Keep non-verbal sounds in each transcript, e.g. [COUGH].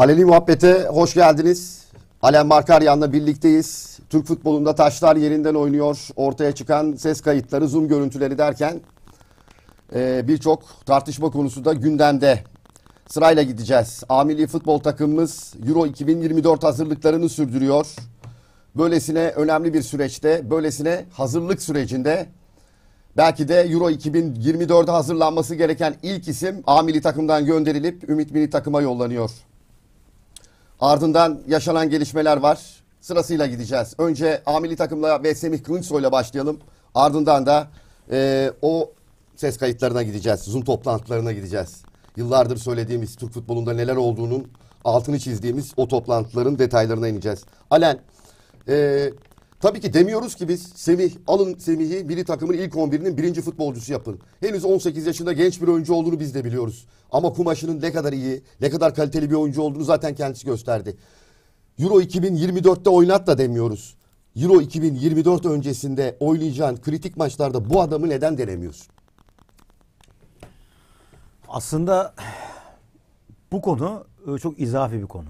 Aleli Muhabbet'e hoş geldiniz. Alem Markaryan'la birlikteyiz. Türk futbolunda taşlar yerinden oynuyor. Ortaya çıkan ses kayıtları, zoom görüntüleri derken e, birçok tartışma konusu da gündemde. Sırayla gideceğiz. Amili futbol takımımız Euro 2024 hazırlıklarını sürdürüyor. Böylesine önemli bir süreçte, böylesine hazırlık sürecinde belki de Euro 2024'e hazırlanması gereken ilk isim Amili takımdan gönderilip Ümit Milli takıma yollanıyor. Ardından yaşanan gelişmeler var. Sırasıyla gideceğiz. Önce amili takımla ve Semih Kılıçsoy ile başlayalım. Ardından da e, o ses kayıtlarına gideceğiz. Zoom toplantılarına gideceğiz. Yıllardır söylediğimiz Türk futbolunda neler olduğunun altını çizdiğimiz o toplantıların detaylarına ineceğiz. Alen e, Tabii ki demiyoruz ki biz Semih alın Semih'i milli takımın ilk 11'inin birinci futbolcusu yapın. Henüz 18 yaşında genç bir oyuncu olduğunu biz de biliyoruz. Ama Kumaş'ının ne kadar iyi, ne kadar kaliteli bir oyuncu olduğunu zaten kendisi gösterdi. Euro 2024'te oynat da demiyoruz. Euro 2024 öncesinde oynayacağın kritik maçlarda bu adamı neden denemiyorsun? Aslında bu konu e, çok izafi bir konu.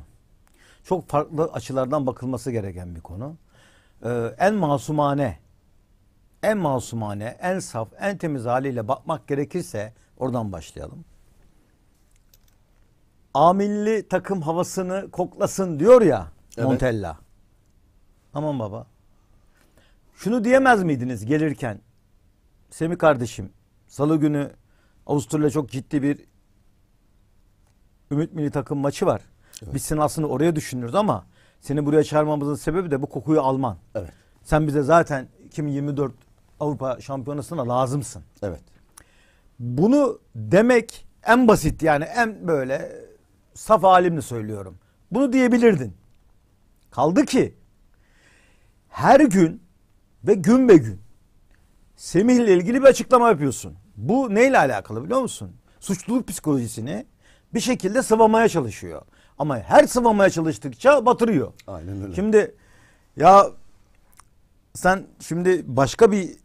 Çok farklı açılardan bakılması gereken bir konu e, en masumane, en masumane, en saf, en temiz haliyle bakmak gerekirse oradan başlayalım. Amilli takım havasını koklasın diyor ya evet. Montella. Aman baba. Şunu diyemez miydiniz gelirken? Semi kardeşim, salı günü Avusturya çok ciddi bir Ümit Milli Takım maçı var. Evet. Biz aslında oraya düşünürüz ama seni buraya çağırmamızın sebebi de bu kokuyu alman. Evet. Sen bize zaten 2024 Avrupa Şampiyonası'na lazımsın. Evet. Bunu demek en basit yani en böyle saf halimle söylüyorum. Bunu diyebilirdin. Kaldı ki her gün ve gün be gün Semih ile ilgili bir açıklama yapıyorsun. Bu neyle alakalı biliyor musun? Suçluluk psikolojisini bir şekilde sıvamaya çalışıyor. Ama her sıvamaya çalıştıkça batırıyor. Aynen öyle. Şimdi ya sen şimdi başka bir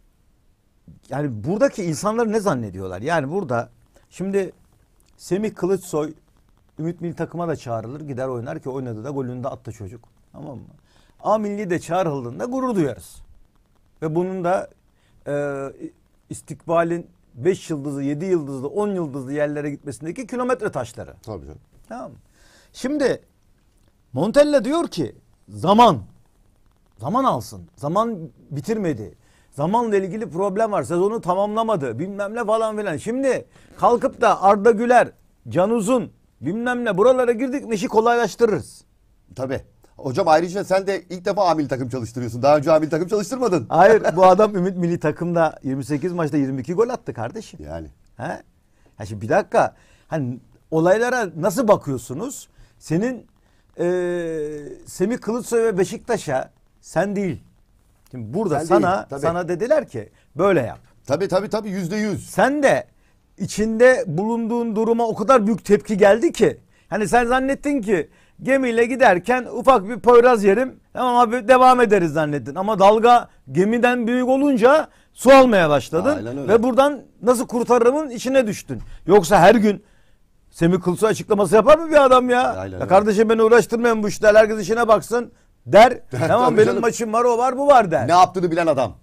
yani buradaki insanlar ne zannediyorlar? Yani burada şimdi Semih Kılıçsoy Ümit Milli takıma da çağrılır gider oynar ki oynadı da golünü de attı çocuk. Tamam mı? A milli de çağrıldığında gurur duyarız. Ve bunun da e, istikbalin 5 yıldızlı, 7 yıldızlı, 10 yıldızlı yerlere gitmesindeki kilometre taşları. Tabii canım. Tamam mı? Şimdi Montella diyor ki zaman zaman alsın. Zaman bitirmedi. Zamanla ilgili problem var. Sezonu tamamlamadı. Bilmem ne falan filan. Şimdi kalkıp da Arda Güler, Can Uzun bilmem ne buralara girdik mi işi kolaylaştırırız. Tabii. Hocam ayrıca sen de ilk defa amil takım çalıştırıyorsun. Daha önce amil takım çalıştırmadın. Hayır [LAUGHS] bu adam Ümit Milli Takım'da 28 maçta 22 gol attı kardeşim. Yani. He? Ha şimdi bir dakika. Hani olaylara nasıl bakıyorsunuz? Senin e, Semih Kılıçsoy ve Beşiktaş'a sen değil. Şimdi burada sen sana değil, sana dediler ki böyle yap. Tabii tabii tabii yüzde yüz. Sen de içinde bulunduğun duruma o kadar büyük tepki geldi ki. Hani sen zannettin ki gemiyle giderken ufak bir poyraz yerim ama devam ederiz zannettin. Ama dalga gemiden büyük olunca su almaya başladın. Ve buradan nasıl kurtarırımın içine düştün. Yoksa her gün Semih Kılıçsoy açıklaması yapar mı bir adam ya? Aynen, ya kardeşim beni uğraştırmayın bu işler. Herkes işine baksın der. [LAUGHS] tamam benim canım. maçım var o var bu var der. Ne yaptığını bilen adam.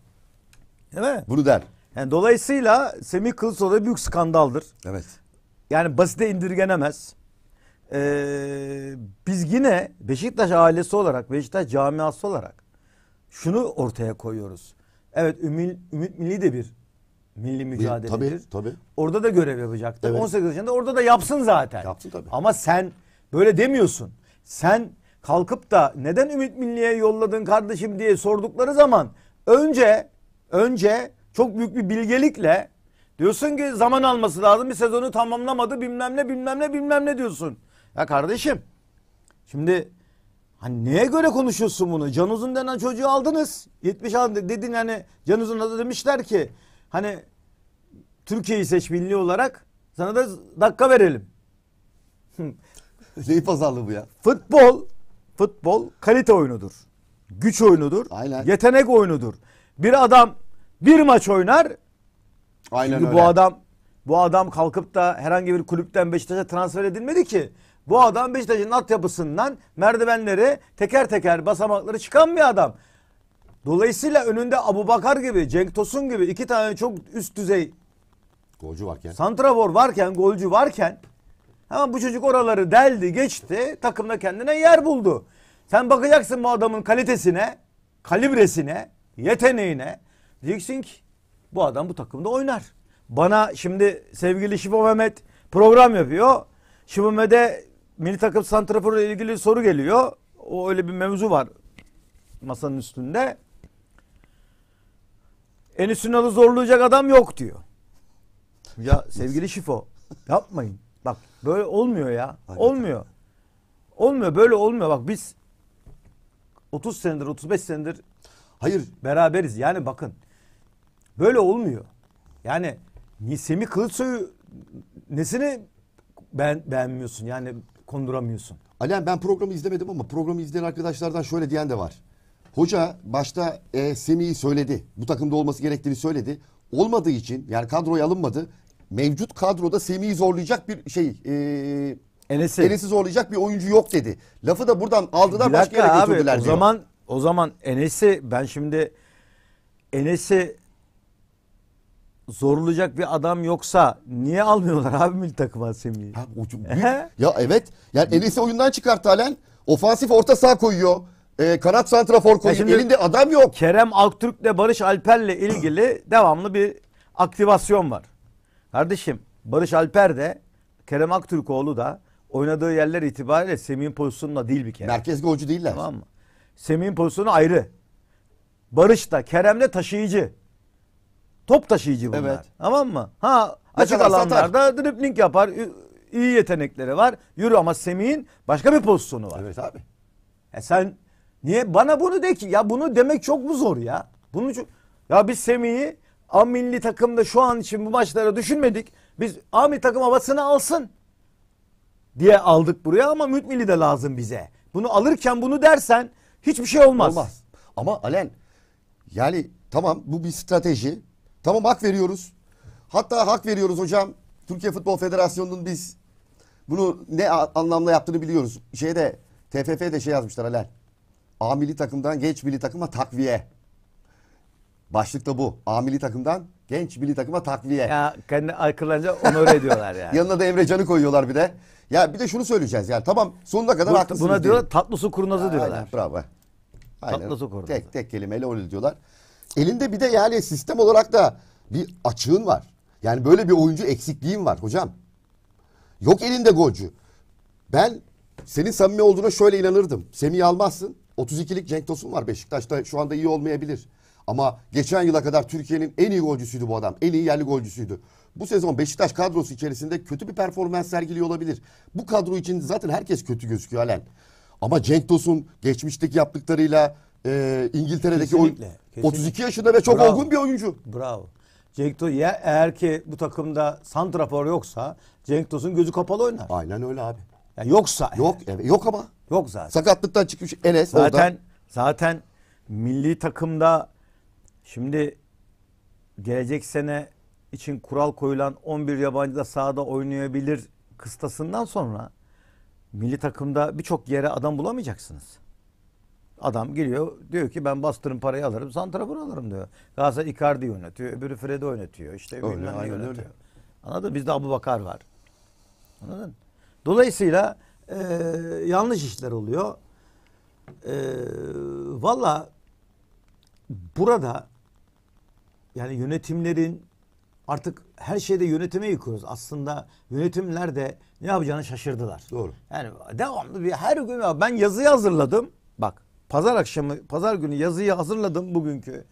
Değil mi? Bunu der. Yani dolayısıyla Semih Kılıçsoy da büyük skandaldır. Evet. Yani basite indirgenemez. Ee, biz yine Beşiktaş ailesi olarak, Beşiktaş camiası olarak şunu ortaya koyuyoruz. Evet Ümit, Ümit Milli de bir milli mücadeledir. Tabii, tabii. Orada da görev yapacaktı. Evet. 18 yaşında orada da yapsın zaten. Yaptı tabii. Ama sen böyle demiyorsun. Sen kalkıp da neden Ümit Milli'ye yolladın kardeşim diye sordukları zaman önce önce çok büyük bir bilgelikle diyorsun ki zaman alması lazım. Bir sezonu tamamlamadı bilmem ne bilmem ne bilmem ne diyorsun. Ya kardeşim şimdi Hani neye göre konuşuyorsun bunu? Can Uzun denen çocuğu aldınız. 70 76 dedin yani Can Uzun'a da demişler ki Hani Türkiye'yi seç milli olarak sana da dakika verelim. [LAUGHS] Neyi pazarlığı bu ya? Futbol, futbol kalite oyunudur. Güç oyunudur. Aynen. Yetenek oyunudur. Bir adam bir maç oynar. Aynen Şimdi öyle. bu adam bu adam kalkıp da herhangi bir kulüpten Beşiktaş'a transfer edilmedi ki. Bu adam Beşiktaş'ın altyapısından merdivenleri teker teker basamakları çıkan bir adam. Dolayısıyla önünde Abu Bakar gibi, Cenk Tosun gibi iki tane çok üst düzey golcü varken. Santrafor varken, golcü varken ama bu çocuk oraları deldi, geçti. Takımda kendine yer buldu. Sen bakacaksın bu adamın kalitesine, kalibresine, yeteneğine. Diyeceksin ki bu adam bu takımda oynar. Bana şimdi sevgili Şivo Mehmet program yapıyor. Şivo Mehmet'e milli takım ile ilgili soru geliyor. O öyle bir mevzu var masanın üstünde. Enes Ünal'ı zorlayacak adam yok diyor. Ya sevgili Şifo yapmayın. Bak böyle olmuyor ya. Hakikaten. Olmuyor. Olmuyor böyle olmuyor. Bak biz 30 senedir 35 senedir hayır beraberiz. Yani bakın böyle olmuyor. Yani Semih Kılıçsoy'u nesini ben beğenmiyorsun yani konduramıyorsun. Alen ben programı izlemedim ama programı izleyen arkadaşlardan şöyle diyen de var. Hoca başta e, Semih'i söyledi. Bu takımda olması gerektiğini söyledi. Olmadığı için yani kadroya alınmadı. Mevcut kadroda Semih'i zorlayacak bir şey e, Enes'i. Enes'i zorlayacak bir oyuncu yok dedi. Lafı da buradan aldılar bir başka yere abi, getirdiler o diyor. zaman o zaman Enes'i ben şimdi Enes'i zorlayacak bir adam yoksa niye almıyorlar abi milli takıma Semih'i? Ha, o, [LAUGHS] ya evet. Yani Enes'i oyundan çıkarttı halen. Ofansif orta saha koyuyor e, kanat santrafor koyuyor. Şimdi Elinde adam yok. Kerem Aktürk'le Barış Alper'le ilgili devamlı bir aktivasyon var. Kardeşim Barış Alper de Kerem Aktürkoğlu da oynadığı yerler itibariyle Semih'in pozisyonunda değil bir kere. Merkez golcü değiller. Tamam mı? Semih'in pozisyonu ayrı. Barış da Kerem de taşıyıcı. Top taşıyıcı bunlar. Evet. Tamam mı? Ha ne açık alanlarda satar. dripling yapar. İyi yetenekleri var. Yürü ama Semih'in başka bir pozisyonu var. Evet abi. E sen Niye? Bana bunu de ki ya bunu demek çok mu zor ya? Bunu çok... Ya biz Semih'i A milli takımda şu an için bu maçlara düşünmedik. Biz Ami takım havasını alsın diye aldık buraya ama Müt Milli de lazım bize. Bunu alırken bunu dersen hiçbir şey olmaz. Olmaz. Ama Alen yani tamam bu bir strateji. Tamam hak veriyoruz. Hatta hak veriyoruz hocam. Türkiye Futbol Federasyonu'nun biz bunu ne anlamda yaptığını biliyoruz. Şeyde TFF'de şey yazmışlar Alen. A milli takımdan genç milli takıma takviye. Başlıkta bu. A milli takımdan genç milli takıma takviye. Ya kendi akıllarınca onur ediyorlar yani. [LAUGHS] Yanına da Emre Canı koyuyorlar bir de. Ya bir de şunu söyleyeceğiz yani tamam sonuna kadar bu, haklısınız. Buna diyorlar tatlı su kurnazı Aa, diyorlar. Aynen, bravo. Aynen. Tatlı su kurnazı. Tek, tek kelimeyle öyle diyorlar. Elinde bir de yani sistem olarak da bir açığın var. Yani böyle bir oyuncu eksikliğin var hocam. Yok elinde golcü. Ben senin samimi olduğuna şöyle inanırdım. Semih almazsın. 32'lik Cenk Tosun var Beşiktaş'ta şu anda iyi olmayabilir. Ama geçen yıla kadar Türkiye'nin en iyi golcüsüydü bu adam. En iyi yerli golcüsüydü. Bu sezon Beşiktaş kadrosu içerisinde kötü bir performans sergiliyor olabilir. Bu kadro için zaten herkes kötü gözüküyor halen. Ama Cenk Tosun geçmişteki yaptıklarıyla e, İngiltere'deki kesinlikle, kesinlikle. 32 yaşında ve çok Bravo. olgun bir oyuncu. Bravo. Cenk Tosun ya eğer ki bu takımda santrafor yoksa Cenk Tosun gözü kapalı oynar. Aynen öyle abi. Yani yoksa. Yok evet, yok ama. Yok zaten. Sakatlıktan çıkmış Enes Zaten orada. zaten milli takımda şimdi gelecek sene için kural koyulan 11 yabancı da sahada oynayabilir kıstasından sonra milli takımda birçok yere adam bulamayacaksınız. Adam geliyor diyor ki ben bastırın parayı alırım santrafor alırım diyor. Galatasaray Icardi oynatıyor öbürü Fred'i oynatıyor işte öyle, bilmem öyle, oynatıyor. Öyle. Anladın Bizde Abu Bakar var. Anladın Dolayısıyla e, yanlış işler oluyor. E, Valla burada yani yönetimlerin artık her şeyde yönetime yıkıyoruz. Aslında yönetimler de ne yapacağını şaşırdılar. Doğru. Yani devamlı bir her gün ben yazıyı hazırladım. Bak pazar akşamı pazar günü yazıyı hazırladım bugünkü.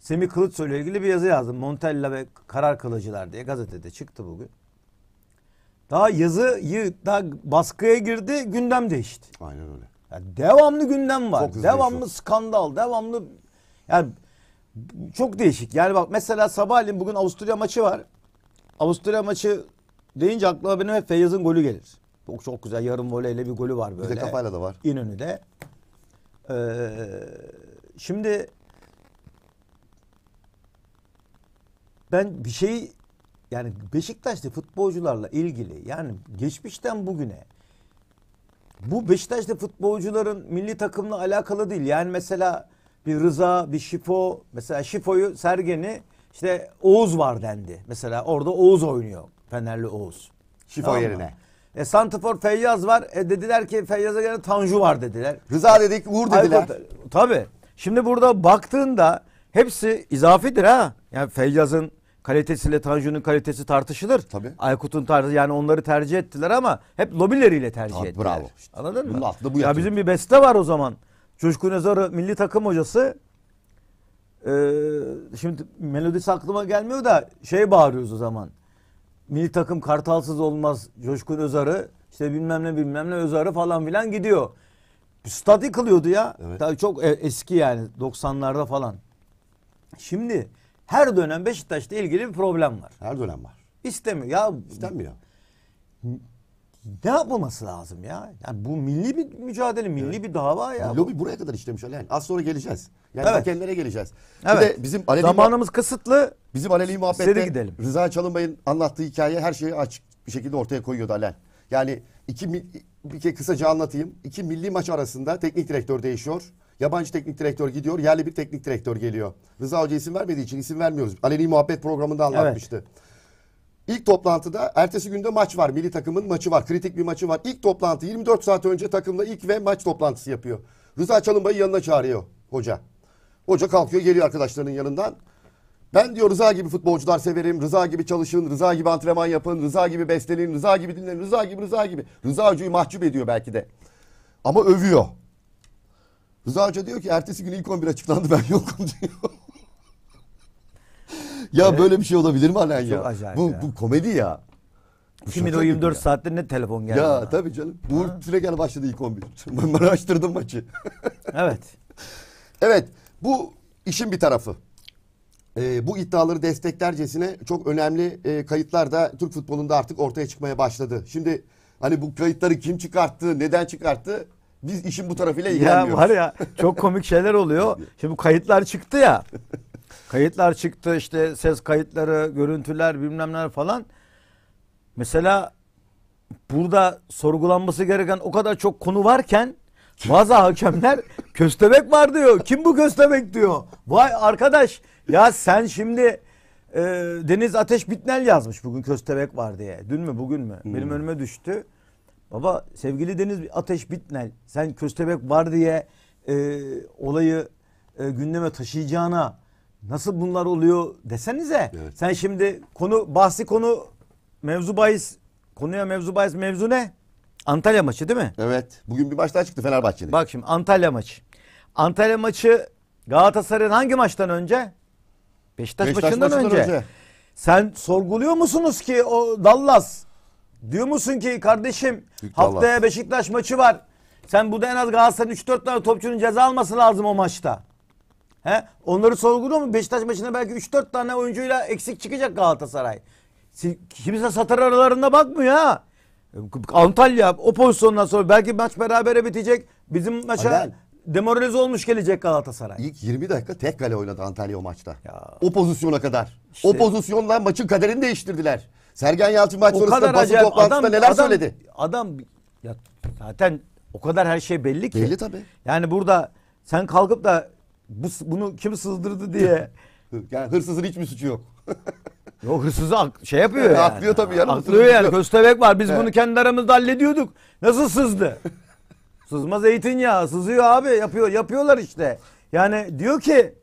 Semih Kılıçsoy ile ilgili bir yazı yazdım. Montella ve Karar Kılıcılar diye gazetede çıktı bugün. Daha yazıyı daha baskıya girdi, gündem değişti. Aynen öyle. Yani devamlı gündem var. Çok devamlı değişiyor. skandal, devamlı yani çok değişik. Yani bak mesela sabahleyin bugün Avusturya maçı var. Avusturya maçı deyince aklıma benim hep Feyyaz'ın golü gelir. Çok çok güzel yarım voleyle bir golü var böyle. Bize kafayla da var. İnönü'de. Ee, şimdi ben bir şeyi yani Beşiktaş'ta futbolcularla ilgili yani geçmişten bugüne bu Beşiktaş'ta futbolcuların milli takımla alakalı değil. Yani mesela bir Rıza, bir Şifo, mesela Şifo'yu Sergen'i işte Oğuz var dendi. Mesela orada Oğuz oynuyor. Fenerli Oğuz. Şifo tamam yerine. Mı? E, Santifor Feyyaz var. E, dediler ki Feyyaz'a göre Tanju var dediler. Rıza dedik, Uğur dediler. Tabii. Şimdi burada baktığında hepsi izafidir ha. Yani Feyyaz'ın kalitesiyle Tanju'nun kalitesi tartışılır. Tabii. Aykut'un tarzı yani onları tercih ettiler ama hep lobileriyle tercih Tabii, ettiler. Bravo. İşte. Anladın Bunun mı? Altında bu ya bizim bir beste var o zaman. Coşkun Özarı milli takım hocası. Ee, şimdi melodisi aklıma gelmiyor da şey bağırıyoruz o zaman. Milli takım kartalsız olmaz Coşkun Özarı. işte bilmem ne bilmem ne Özarı falan filan gidiyor. Stad yıkılıyordu ya. Evet. Tabii çok e, eski yani 90'larda falan. Şimdi her dönem Beşiktaş'la ilgili bir problem var. Her dönem var. İstemiyor. Ya İstenmiyor. Ne yapılması lazım ya? Yani bu milli bir mücadele, milli evet. bir dava ya. Lobi buraya kadar işlemiş Alen. Az sonra geleceğiz. Yani evet. hakemlere geleceğiz. Evet. Bir de bizim Alevi zamanımız kısıtlı. Bizim Alevi muhabbette gidelim. Rıza Çalınbay'ın anlattığı hikaye her şeyi açık bir şekilde ortaya koyuyordu Alen. Yani iki bir kez kısaca anlatayım. İki milli maç arasında teknik direktör değişiyor. Yabancı teknik direktör gidiyor, yerli bir teknik direktör geliyor. Rıza Hoca isim vermediği için isim vermiyoruz. Aleni Muhabbet programında anlatmıştı. Evet. İlk toplantıda ertesi günde maç var. Milli takımın maçı var. Kritik bir maçı var. İlk toplantı 24 saat önce takımla ilk ve maç toplantısı yapıyor. Rıza Çalınbay'ı yanına çağırıyor hoca. Hoca kalkıyor geliyor arkadaşlarının yanından. Ben diyor Rıza gibi futbolcular severim. Rıza gibi çalışın, Rıza gibi antrenman yapın, Rıza gibi beslenin, Rıza gibi dinlenin, Rıza gibi Rıza gibi. Rıza Hoca'yı mahcup ediyor belki de. Ama övüyor. Rıza Hoca diyor ki ertesi gün ilk 11 açıklandı ben yokum [LAUGHS] diyor. ya evet. böyle bir şey olabilir mi Alen ya? bu, ya. Bu komedi ya. Şimdi o 24 saatte ne telefon geldi? Ya bana. tabii canım. Bu Uğur Türegel başladı ilk 11. [LAUGHS] ben araştırdım maçı. evet. [LAUGHS] Evet. Bu işin bir tarafı. Ee, bu iddiaları desteklercesine çok önemli e, kayıtlar da Türk futbolunda artık ortaya çıkmaya başladı. Şimdi hani bu kayıtları kim çıkarttı, neden çıkarttı biz işin bu tarafıyla ilgilenmiyoruz. Ya var ya çok komik şeyler oluyor. [LAUGHS] Şimdi bu kayıtlar çıktı ya. Kayıtlar çıktı işte ses kayıtları, görüntüler bilmemler falan. Mesela burada sorgulanması gereken o kadar çok konu varken bazı hakemler [LAUGHS] köstebek var diyor. Kim bu köstebek diyor. Vay arkadaş ya sen şimdi e, Deniz Ateş Bitnel yazmış bugün köstebek var diye. Dün mü bugün mü? Hmm. Benim önüme düştü. Baba sevgili Deniz Ateş Bitnel sen köstebek var diye e, olayı e, gündeme taşıyacağına nasıl bunlar oluyor desenize. Evet. Sen şimdi konu bahsi konu mevzu bahis konuya mevzu bahis mevzu ne? Antalya maçı değil mi? Evet. Bugün bir maç çıktı Fenerbahçe'de. Bak şimdi Antalya maçı. Antalya maçı Galatasaray'ın hangi maçtan önce? Beşiktaş, Beşiktaş maçından, maçından önce. önce. Sen sorguluyor musunuz ki o Dallas Diyor musun ki kardeşim Yüklü haftaya Allah. Beşiktaş maçı var. Sen burada en az Galatasaray'ın 3-4 tane topçunun ceza alması lazım o maçta. He? Onları sorguluyor mu? Beşiktaş maçında belki 3-4 tane oyuncuyla eksik çıkacak Galatasaray. Kimse satır aralarında bakmıyor ha. Antalya o pozisyondan sonra belki maç berabere bitecek. Bizim maça Adel. demoralize olmuş gelecek Galatasaray. İlk 20 dakika tek kale oynadı Antalya o maçta. Ya. O pozisyona kadar. İşte. O pozisyonla maçın kaderini değiştirdiler. Sergen Yalçınbaş sonrasında basın acayip. toplantısında adam, neler adam, söyledi? Adam ya zaten o kadar her şey belli ki. Belli tabii. Yani burada sen kalkıp da bu, bunu kim sızdırdı diye. [LAUGHS] yani hırsızın hiçbir suçu yok. [LAUGHS] Yok hırsızı şey yapıyor yani. Aklıyor tabii yani. Atlıyor yani. Köstebek var. Biz He. bunu kendi aramızda hallediyorduk. Nasıl sızdı? [LAUGHS] Sızma zeytinyağı. Sızıyor abi. Yapıyor. Yapıyorlar işte. Yani diyor ki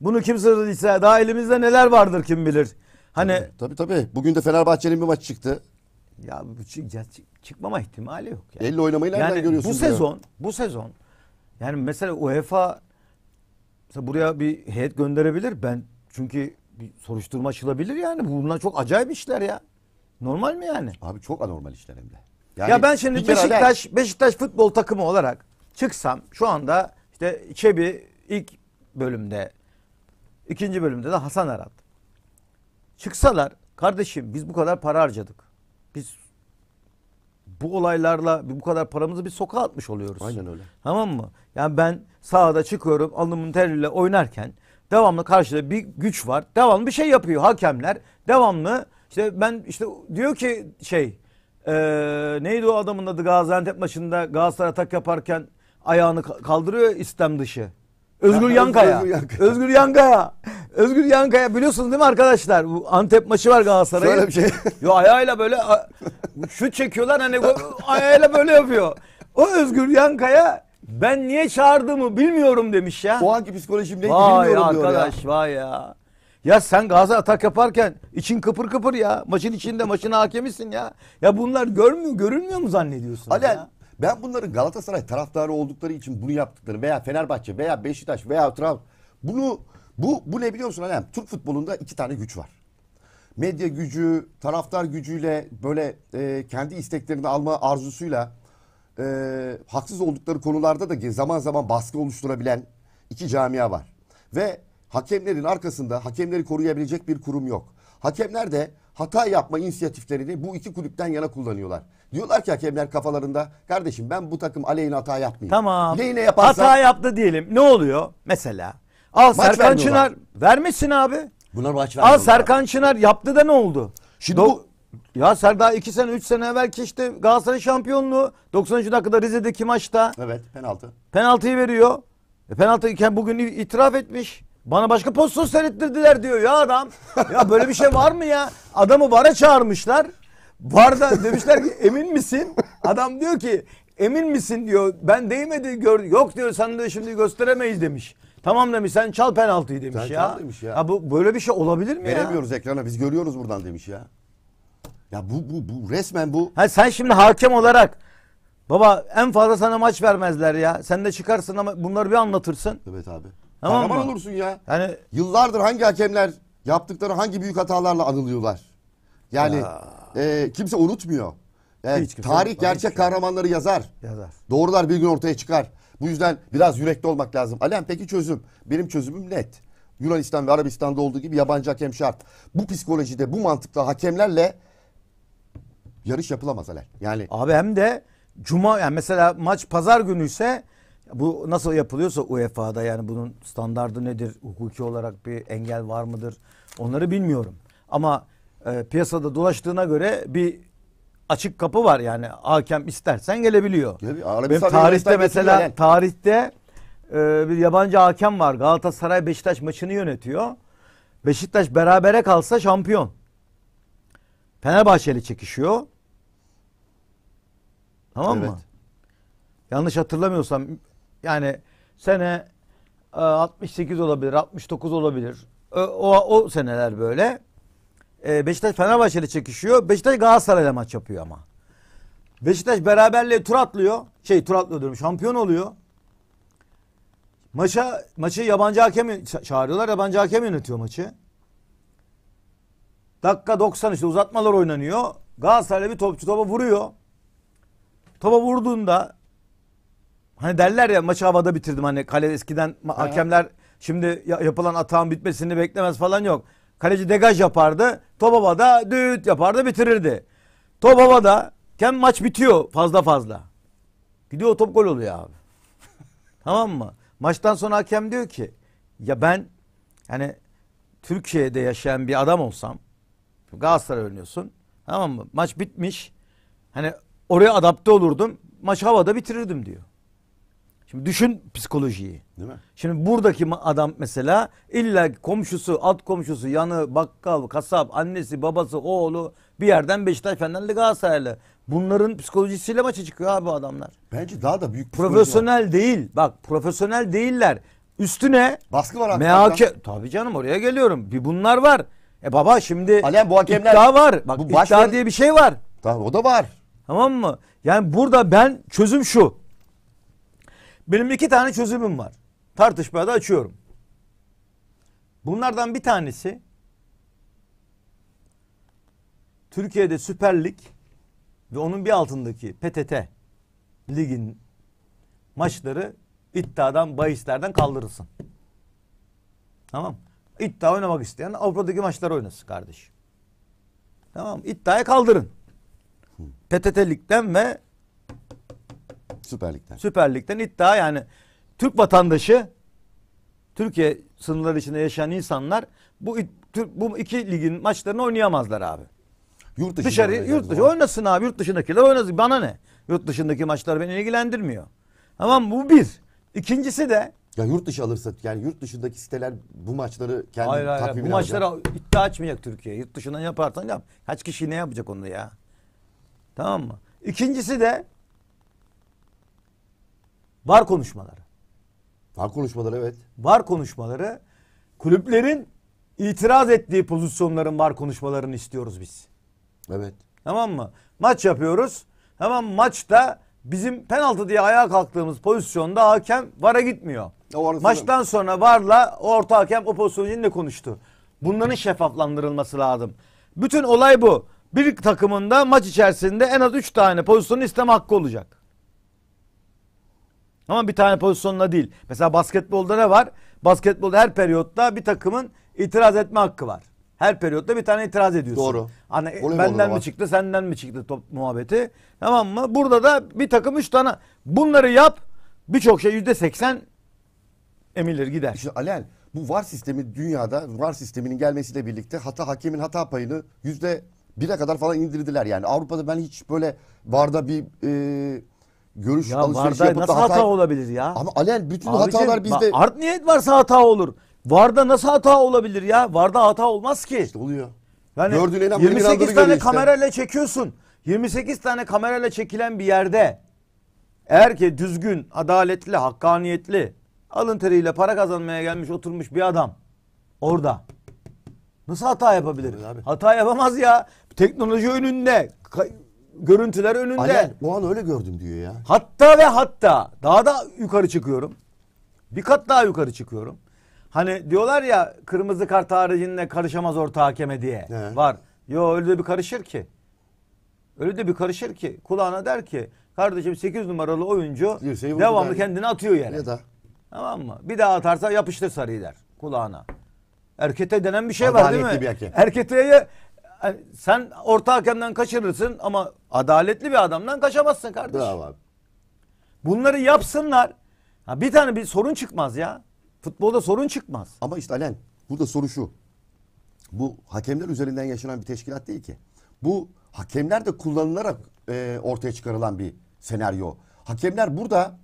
bunu kim sızdıysa daha elimizde neler vardır kim bilir. Hani tabii tabii. Bugün de Fenerbahçe'nin bir maçı çıktı. Ya bu çık, ya çık- çıkmama ihtimali yok yani. Elle oynamayı nereden yani görüyorsun? bu diyor. sezon, bu sezon yani mesela UEFA mesela buraya bir heyet gönderebilir. Ben çünkü bir soruşturma açılabilir yani. Bunlar çok acayip işler ya. Normal mi yani? Abi çok anormal işler hem de. Yani ya ben bir şimdi kere Beşiktaş Beşiktaş futbol takımı olarak çıksam şu anda işte Çebi ilk bölümde ikinci bölümde de Hasan Arat. Çıksalar kardeşim biz bu kadar para harcadık. Biz bu olaylarla bu kadar paramızı bir sokağa atmış oluyoruz. Aynen öyle. Tamam mı? Yani ben sahada çıkıyorum alnımın teriyle oynarken devamlı karşıda bir güç var. Devamlı bir şey yapıyor hakemler. Devamlı işte ben işte diyor ki şey e, neydi o adamın adı Gaziantep maçında Galatasaray atak yaparken ayağını kaldırıyor istem dışı. [LAUGHS] Özgür Yankaya. Özgür Yankaya. Özgür Yankaya. Özgür Yankaya biliyorsunuz değil mi arkadaşlar? Bu Antep maçı var Galatasaray'ın. Şöyle bir şey. [LAUGHS] Yo ayağıyla böyle şu çekiyorlar hani ayağıyla böyle yapıyor. O Özgür Yankaya ben niye çağırdığımı bilmiyorum demiş ya. O anki psikolojim neydi vay bilmiyorum arkadaş, diyor arkadaş ya. vay ya. Ya sen Gazi atak yaparken için kıpır kıpır ya. Maçın içinde maçın hakemisin ya. Ya bunlar görmüyor, görünmüyor mu zannediyorsun? Alen, ya? Ben bunların Galatasaray taraftarı oldukları için bunu yaptıkları veya Fenerbahçe veya Beşiktaş veya Trabzon bunu bu bu ne biliyorsun musun Alem? Türk futbolunda iki tane güç var. Medya gücü, taraftar gücüyle böyle e, kendi isteklerini alma arzusuyla e, haksız oldukları konularda da zaman zaman baskı oluşturabilen iki camia var. Ve hakemlerin arkasında hakemleri koruyabilecek bir kurum yok. Hakemler de hata yapma inisiyatiflerini bu iki kulüpten yana kullanıyorlar. Diyorlar ki hakemler kafalarında kardeşim ben bu takım aleyhine hata yapmayayım. Tamam. Lehine yaparsa Hata yaptı diyelim. Ne oluyor? Mesela al Maç Serkan Çınar vermesin abi. bunlar maç Al Serkan Çınar yaptı da ne oldu? Şimdi Do- bu ya Serdar 2 sene 3 sene evvelki işte Galatasaray şampiyonluğu 93. dakikada Rize'deki maçta evet penaltı. penaltıyı veriyor. E penaltıyken bugün itiraf etmiş. Bana başka pozisyon seyrettirdiler diyor ya adam. Ya böyle bir şey var mı ya? Adamı bara çağırmışlar. Barda demişler ki emin misin? Adam diyor ki emin misin diyor. Ben değmedi gör. Yok diyor sen de şimdi gösteremeyiz demiş. Tamam demiş sen çal penaltıyı demiş Sen ya. çal demiş ya. bu böyle bir şey olabilir mi ya? Veremiyoruz ekrana biz görüyoruz buradan demiş ya. Ya bu bu bu resmen bu. Ha sen şimdi hakem olarak baba en fazla sana maç vermezler ya. Sen de çıkarsın ama bunları bir anlatırsın. Evet abi. Tamam Kahraman mı? olursun ya. Yani Yıllardır hangi hakemler yaptıkları hangi büyük hatalarla anılıyorlar. Yani e, kimse unutmuyor. E, Hiç kimse tarih gerçek kimse. kahramanları yazar. yazar. Doğrular bir gün ortaya çıkar. Bu yüzden biraz yürekli olmak lazım. Alem peki çözüm. Benim çözümüm net. Yunanistan ve Arabistan'da olduğu gibi yabancı hakem şart. Bu psikolojide, bu mantıkla hakemlerle yarış yapılamaz Alem. Yani Abi hem de cuma yani mesela maç pazar günü ise. Bu nasıl yapılıyorsa UEFA'da yani bunun standardı nedir? Hukuki olarak bir engel var mıdır? Onları bilmiyorum. Ama e, piyasada dolaştığına göre bir açık kapı var yani hakem istersen gelebiliyor. Gel, Benim tarihte mesela yani. tarihte e, bir yabancı hakem var. Galatasaray Beşiktaş maçını yönetiyor. Beşiktaş berabere kalsa şampiyon. Fenerbahçeli çekişiyor. Tamam evet. mı? Yanlış hatırlamıyorsam yani sene 68 e, olabilir, 69 olabilir. O, e, o, o seneler böyle. E, Beşiktaş Fenerbahçe ile çekişiyor. Beşiktaş ile maç yapıyor ama. Beşiktaş beraberliğe tur atlıyor. Şey tur atlıyor diyorum şampiyon oluyor. Maça maçı yabancı hakem çağırıyorlar. Yabancı hakem yönetiyor maçı. Dakika 90 işte uzatmalar oynanıyor. Galatasaray'la bir topçu topa vuruyor. Topa vurduğunda Hani derler ya maçı havada bitirdim hani kale eskiden ha. hakemler şimdi yapılan atağın bitmesini beklemez falan yok. Kaleci degaj yapardı. Top havada düğüt yapardı bitirirdi. Top havada kem maç bitiyor fazla fazla. Gidiyor top gol oluyor abi. [LAUGHS] tamam mı? Maçtan sonra hakem diyor ki ya ben hani Türkiye'de yaşayan bir adam olsam Galatasaray oynuyorsun. Tamam mı? Maç bitmiş. Hani oraya adapte olurdum. Maç havada bitirirdim diyor. Şimdi düşün psikolojiyi. Değil mi? Şimdi buradaki adam mesela illa komşusu, alt komşusu, yanı, bakkal, kasap, annesi, babası, oğlu bir yerden Beşiktaş, Fenerli, Galatasaraylı. Bunların psikolojisiyle maça çıkıyor abi adamlar. Bence daha da büyük Profesyonel var. değil. Bak profesyonel değiller. Üstüne baskı var MHK tabii canım oraya geliyorum. Bir bunlar var. E baba şimdi Alem bu hakemler iddia var. Bak bu iddia diye bir şey var. Tabii o da var. Tamam mı? Yani burada ben çözüm şu. Benim iki tane çözümüm var. Tartışmaya da açıyorum. Bunlardan bir tanesi Türkiye'de Süper Lig ve onun bir altındaki PTT ligin maçları iddiadan, bahislerden kaldırılsın. Tamam İddia oynamak isteyen Avrupa'daki maçları oynasın kardeşim. Tamam iddiaya kaldırın. PTT Lig'den ve Süper Lig'den. Süper Lig'den iddia yani Türk vatandaşı Türkiye sınırları içinde yaşayan insanlar bu bu iki ligin maçlarını oynayamazlar abi. Yurt dışı dışarı yurt dışı oynasın abi yurt dışındakiler oynasın bana ne? Yurt dışındaki maçlar beni ilgilendirmiyor. Tamam bu bir. İkincisi de ya yurt dışı alırsa yani yurt dışındaki siteler bu maçları kendi hayır, hayır, bu maçlara iddia açmayacak Türkiye. Yurt dışından yaparsan yap. Kaç kişi ne yapacak onu ya? Tamam mı? İkincisi de Var konuşmaları. Var konuşmaları evet. Var konuşmaları kulüplerin itiraz ettiği pozisyonların var konuşmalarını istiyoruz biz. Evet. Tamam mı? Maç yapıyoruz. Hemen maçta bizim penaltı diye ayağa kalktığımız pozisyonda hakem VAR'a gitmiyor. Maçtan sonra VAR'la orta hakem o pozisyonu yine konuştu. Bunların şeffaflandırılması lazım. Bütün olay bu. Bir takımında maç içerisinde en az 3 tane pozisyonu isteme hakkı olacak. Ama bir tane pozisyonla değil. Mesela basketbolda ne var? Basketbolda her periyotta bir takımın itiraz etme hakkı var. Her periyotta bir tane itiraz ediyorsun. Doğru. Hani Voleybolda benden mi var. çıktı, senden mi çıktı top muhabbeti. Tamam mı? Burada da bir takım üç tane bunları yap. Birçok şey yüzde seksen emilir gider. İşte Alel bu var sistemi dünyada var sisteminin gelmesiyle birlikte hata hakemin hata payını yüzde bire kadar falan indirdiler. Yani Avrupa'da ben hiç böyle VAR'da bir e, görüş ya alışverişi varda yapıp nasıl da hata, hata olabilir ya? Ama Alen bütün Abicim, hatalar bizde. Art niyet varsa hata olur. Varda nasıl hata olabilir ya? Varda hata olmaz ki. İşte oluyor. Yani Gördüğün 28 tane işte. kamerayla çekiyorsun. 28 tane kamerayla çekilen bir yerde eğer ki düzgün, adaletli, hakkaniyetli, alın teriyle para kazanmaya gelmiş oturmuş bir adam orada nasıl hata yapabilir? Abi. Hata yapamaz ya. Teknoloji önünde görüntüler önünde. Alen o an öyle gördüm diyor ya. Hatta ve hatta daha da yukarı çıkıyorum. Bir kat daha yukarı çıkıyorum. Hani diyorlar ya kırmızı kart haricinde karışamaz orta hakeme diye. He. Var. Yo öyle de bir karışır ki. Öyle de bir karışır ki. Kulağına der ki kardeşim 8 numaralı oyuncu Dirseği şey devamlı kendini atıyor yere. Ya da. Tamam mı? Bir daha atarsa yapıştır sarıyı der kulağına. Erkete denen bir şey Adaletli var değil mi? Erketeye sen orta hakemden kaçırırsın ama adaletli bir adamdan kaçamazsın kardeşim. Bravo abi. Bunları yapsınlar. Ha, bir tane bir sorun çıkmaz ya. Futbolda sorun çıkmaz. Ama işte Alen burada soru şu. Bu hakemler üzerinden yaşanan bir teşkilat değil ki. Bu hakemler de kullanılarak e, ortaya çıkarılan bir senaryo. Hakemler burada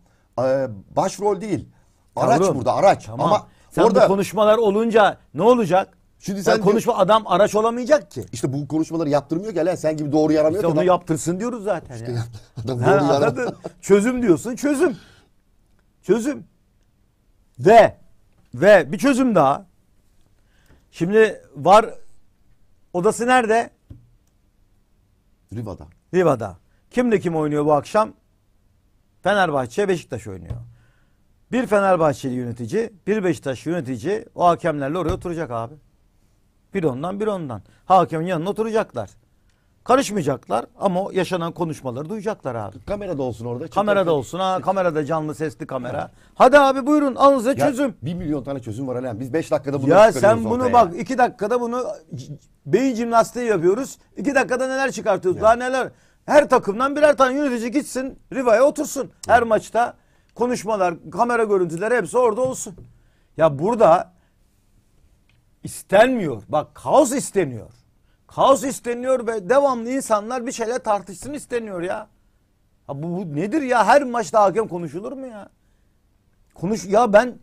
e, başrol değil. Araç Yavrum, burada araç. Tamam. Ama Sen orada bu konuşmalar olunca ne olacak? Şimdi sen, sen konuşma diyor, adam araç olamayacak ki. İşte bu konuşmaları yaptırmıyor ki sen gibi doğru yaramıyor. İşte onu adam. yaptırsın diyoruz zaten. İşte ya. adam doğru ha, yaramıyor. Çözüm diyorsun çözüm. Çözüm. Ve ve bir çözüm daha. Şimdi var odası nerede? Riva'da. Riva'da. Kimle kim oynuyor bu akşam? Fenerbahçe Beşiktaş oynuyor. Bir Fenerbahçeli yönetici, bir Beşiktaş yönetici o hakemlerle oraya oturacak abi. Bir ondan bir ondan. hakemin yanına oturacaklar. Karışmayacaklar ama yaşanan konuşmaları duyacaklar abi. Kamerada olsun orada. Kamerada olsun ha. Kamerada canlı sesli kamera. Hadi abi buyurun alın size Ya, bir milyon tane çözüm var Alem. Biz beş dakikada bunu Ya sen bunu ortaya. bak iki dakikada bunu beyin jimnastiği yapıyoruz. İki dakikada neler çıkartıyoruz daha neler. Her takımdan birer tane yönetici gitsin rivaya otursun. Her maçta konuşmalar, kamera görüntüleri hepsi orada olsun. Ya burada istenmiyor. Bak kaos isteniyor. Kaos isteniyor ve devamlı insanlar bir şeyler tartışsın isteniyor ya. ya bu, bu nedir ya? Her maçta hakem konuşulur mu ya? Konuş ya ben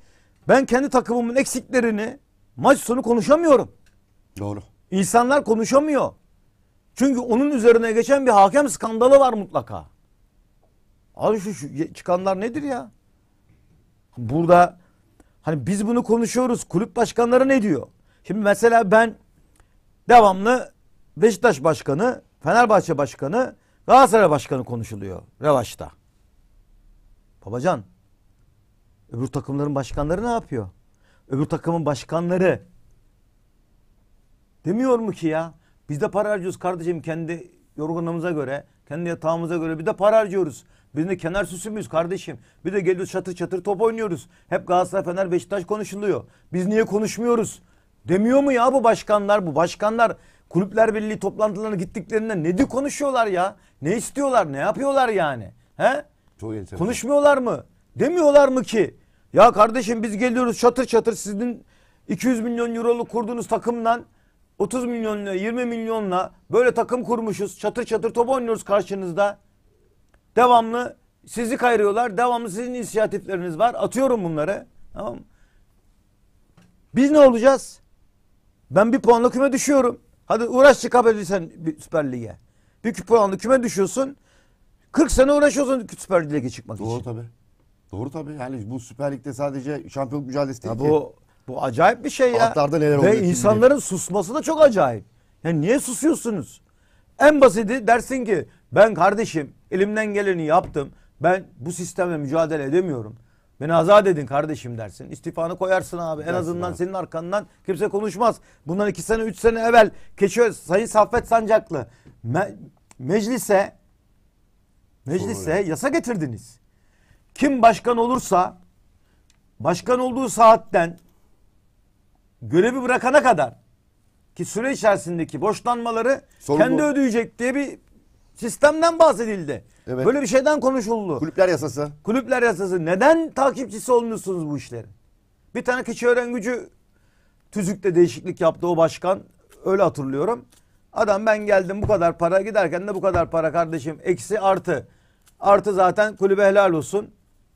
ben kendi takımımın eksiklerini maç sonu konuşamıyorum. Doğru. İnsanlar konuşamıyor. Çünkü onun üzerine geçen bir hakem skandalı var mutlaka. Abi şu, şu çıkanlar nedir ya? Burada hani biz bunu konuşuyoruz. Kulüp başkanları ne diyor? Şimdi mesela ben devamlı Beşiktaş Başkanı, Fenerbahçe Başkanı, Galatasaray Başkanı konuşuluyor revaçta. Babacan öbür takımların başkanları ne yapıyor? Öbür takımın başkanları demiyor mu ki ya biz de para harcıyoruz kardeşim kendi yorgunluğumuza göre, kendi yatağımıza göre bir de para harcıyoruz. Biz de kenar süsü kardeşim? Bir de geliyoruz çatır çatır top oynuyoruz. Hep Galatasaray, Fener, Beşiktaş konuşuluyor. Biz niye konuşmuyoruz? Demiyor mu ya bu başkanlar? Bu başkanlar kulüpler birliği toplantılarına gittiklerinde ne diye konuşuyorlar ya? Ne istiyorlar? Ne yapıyorlar yani? He? Çok enteresan. Konuşmuyorlar mı? Demiyorlar mı ki? Ya kardeşim biz geliyoruz çatır çatır sizin 200 milyon euroluk kurduğunuz takımdan 30 milyonla 20 milyonla böyle takım kurmuşuz. Çatır çatır top oynuyoruz karşınızda. Devamlı sizi kayırıyorlar. Devamlı sizin inisiyatifleriniz var. Atıyorum bunları. Tamam mı? Biz ne olacağız? Ben bir puanla küme düşüyorum. Hadi uğraş çıkabilirsen Süper Lig'e. Bir puanla küme düşüyorsun. 40 sene uğraşıyorsun Süper Lig'e çıkmak Doğru için. Doğru tabii. Doğru tabii. Yani bu Süper Lig'de sadece şampiyonluk mücadelesi değil ya ki. Bu, bu acayip bir şey ya. Altlarda neler oluyor. Ve insanların diye. susması da çok acayip. Yani niye susuyorsunuz? En basiti dersin ki ben kardeşim elimden geleni yaptım. Ben bu sisteme mücadele edemiyorum. Beni azat edin kardeşim dersin. İstifanı koyarsın abi. En azından abi. senin arkandan kimse konuşmaz. Bundan iki sene üç sene evvel Keçi Sayın Saffet Sancaklı me meclise meclise Doğru. yasa getirdiniz. Kim başkan olursa başkan olduğu saatten görevi bırakana kadar ki süre içerisindeki boşlanmaları Sorun kendi bu. ödeyecek diye bir Sistemden bahsedildi. Evet. Böyle bir şeyden konuşuldu. Kulüpler yasası. Kulüpler yasası. Neden takipçisi olmuyorsunuz bu işleri? Bir tane kişi öğren gücü tüzükte değişiklik yaptı o başkan. Öyle hatırlıyorum. Adam ben geldim bu kadar para giderken de bu kadar para kardeşim. Eksi artı. Artı zaten kulübe helal olsun.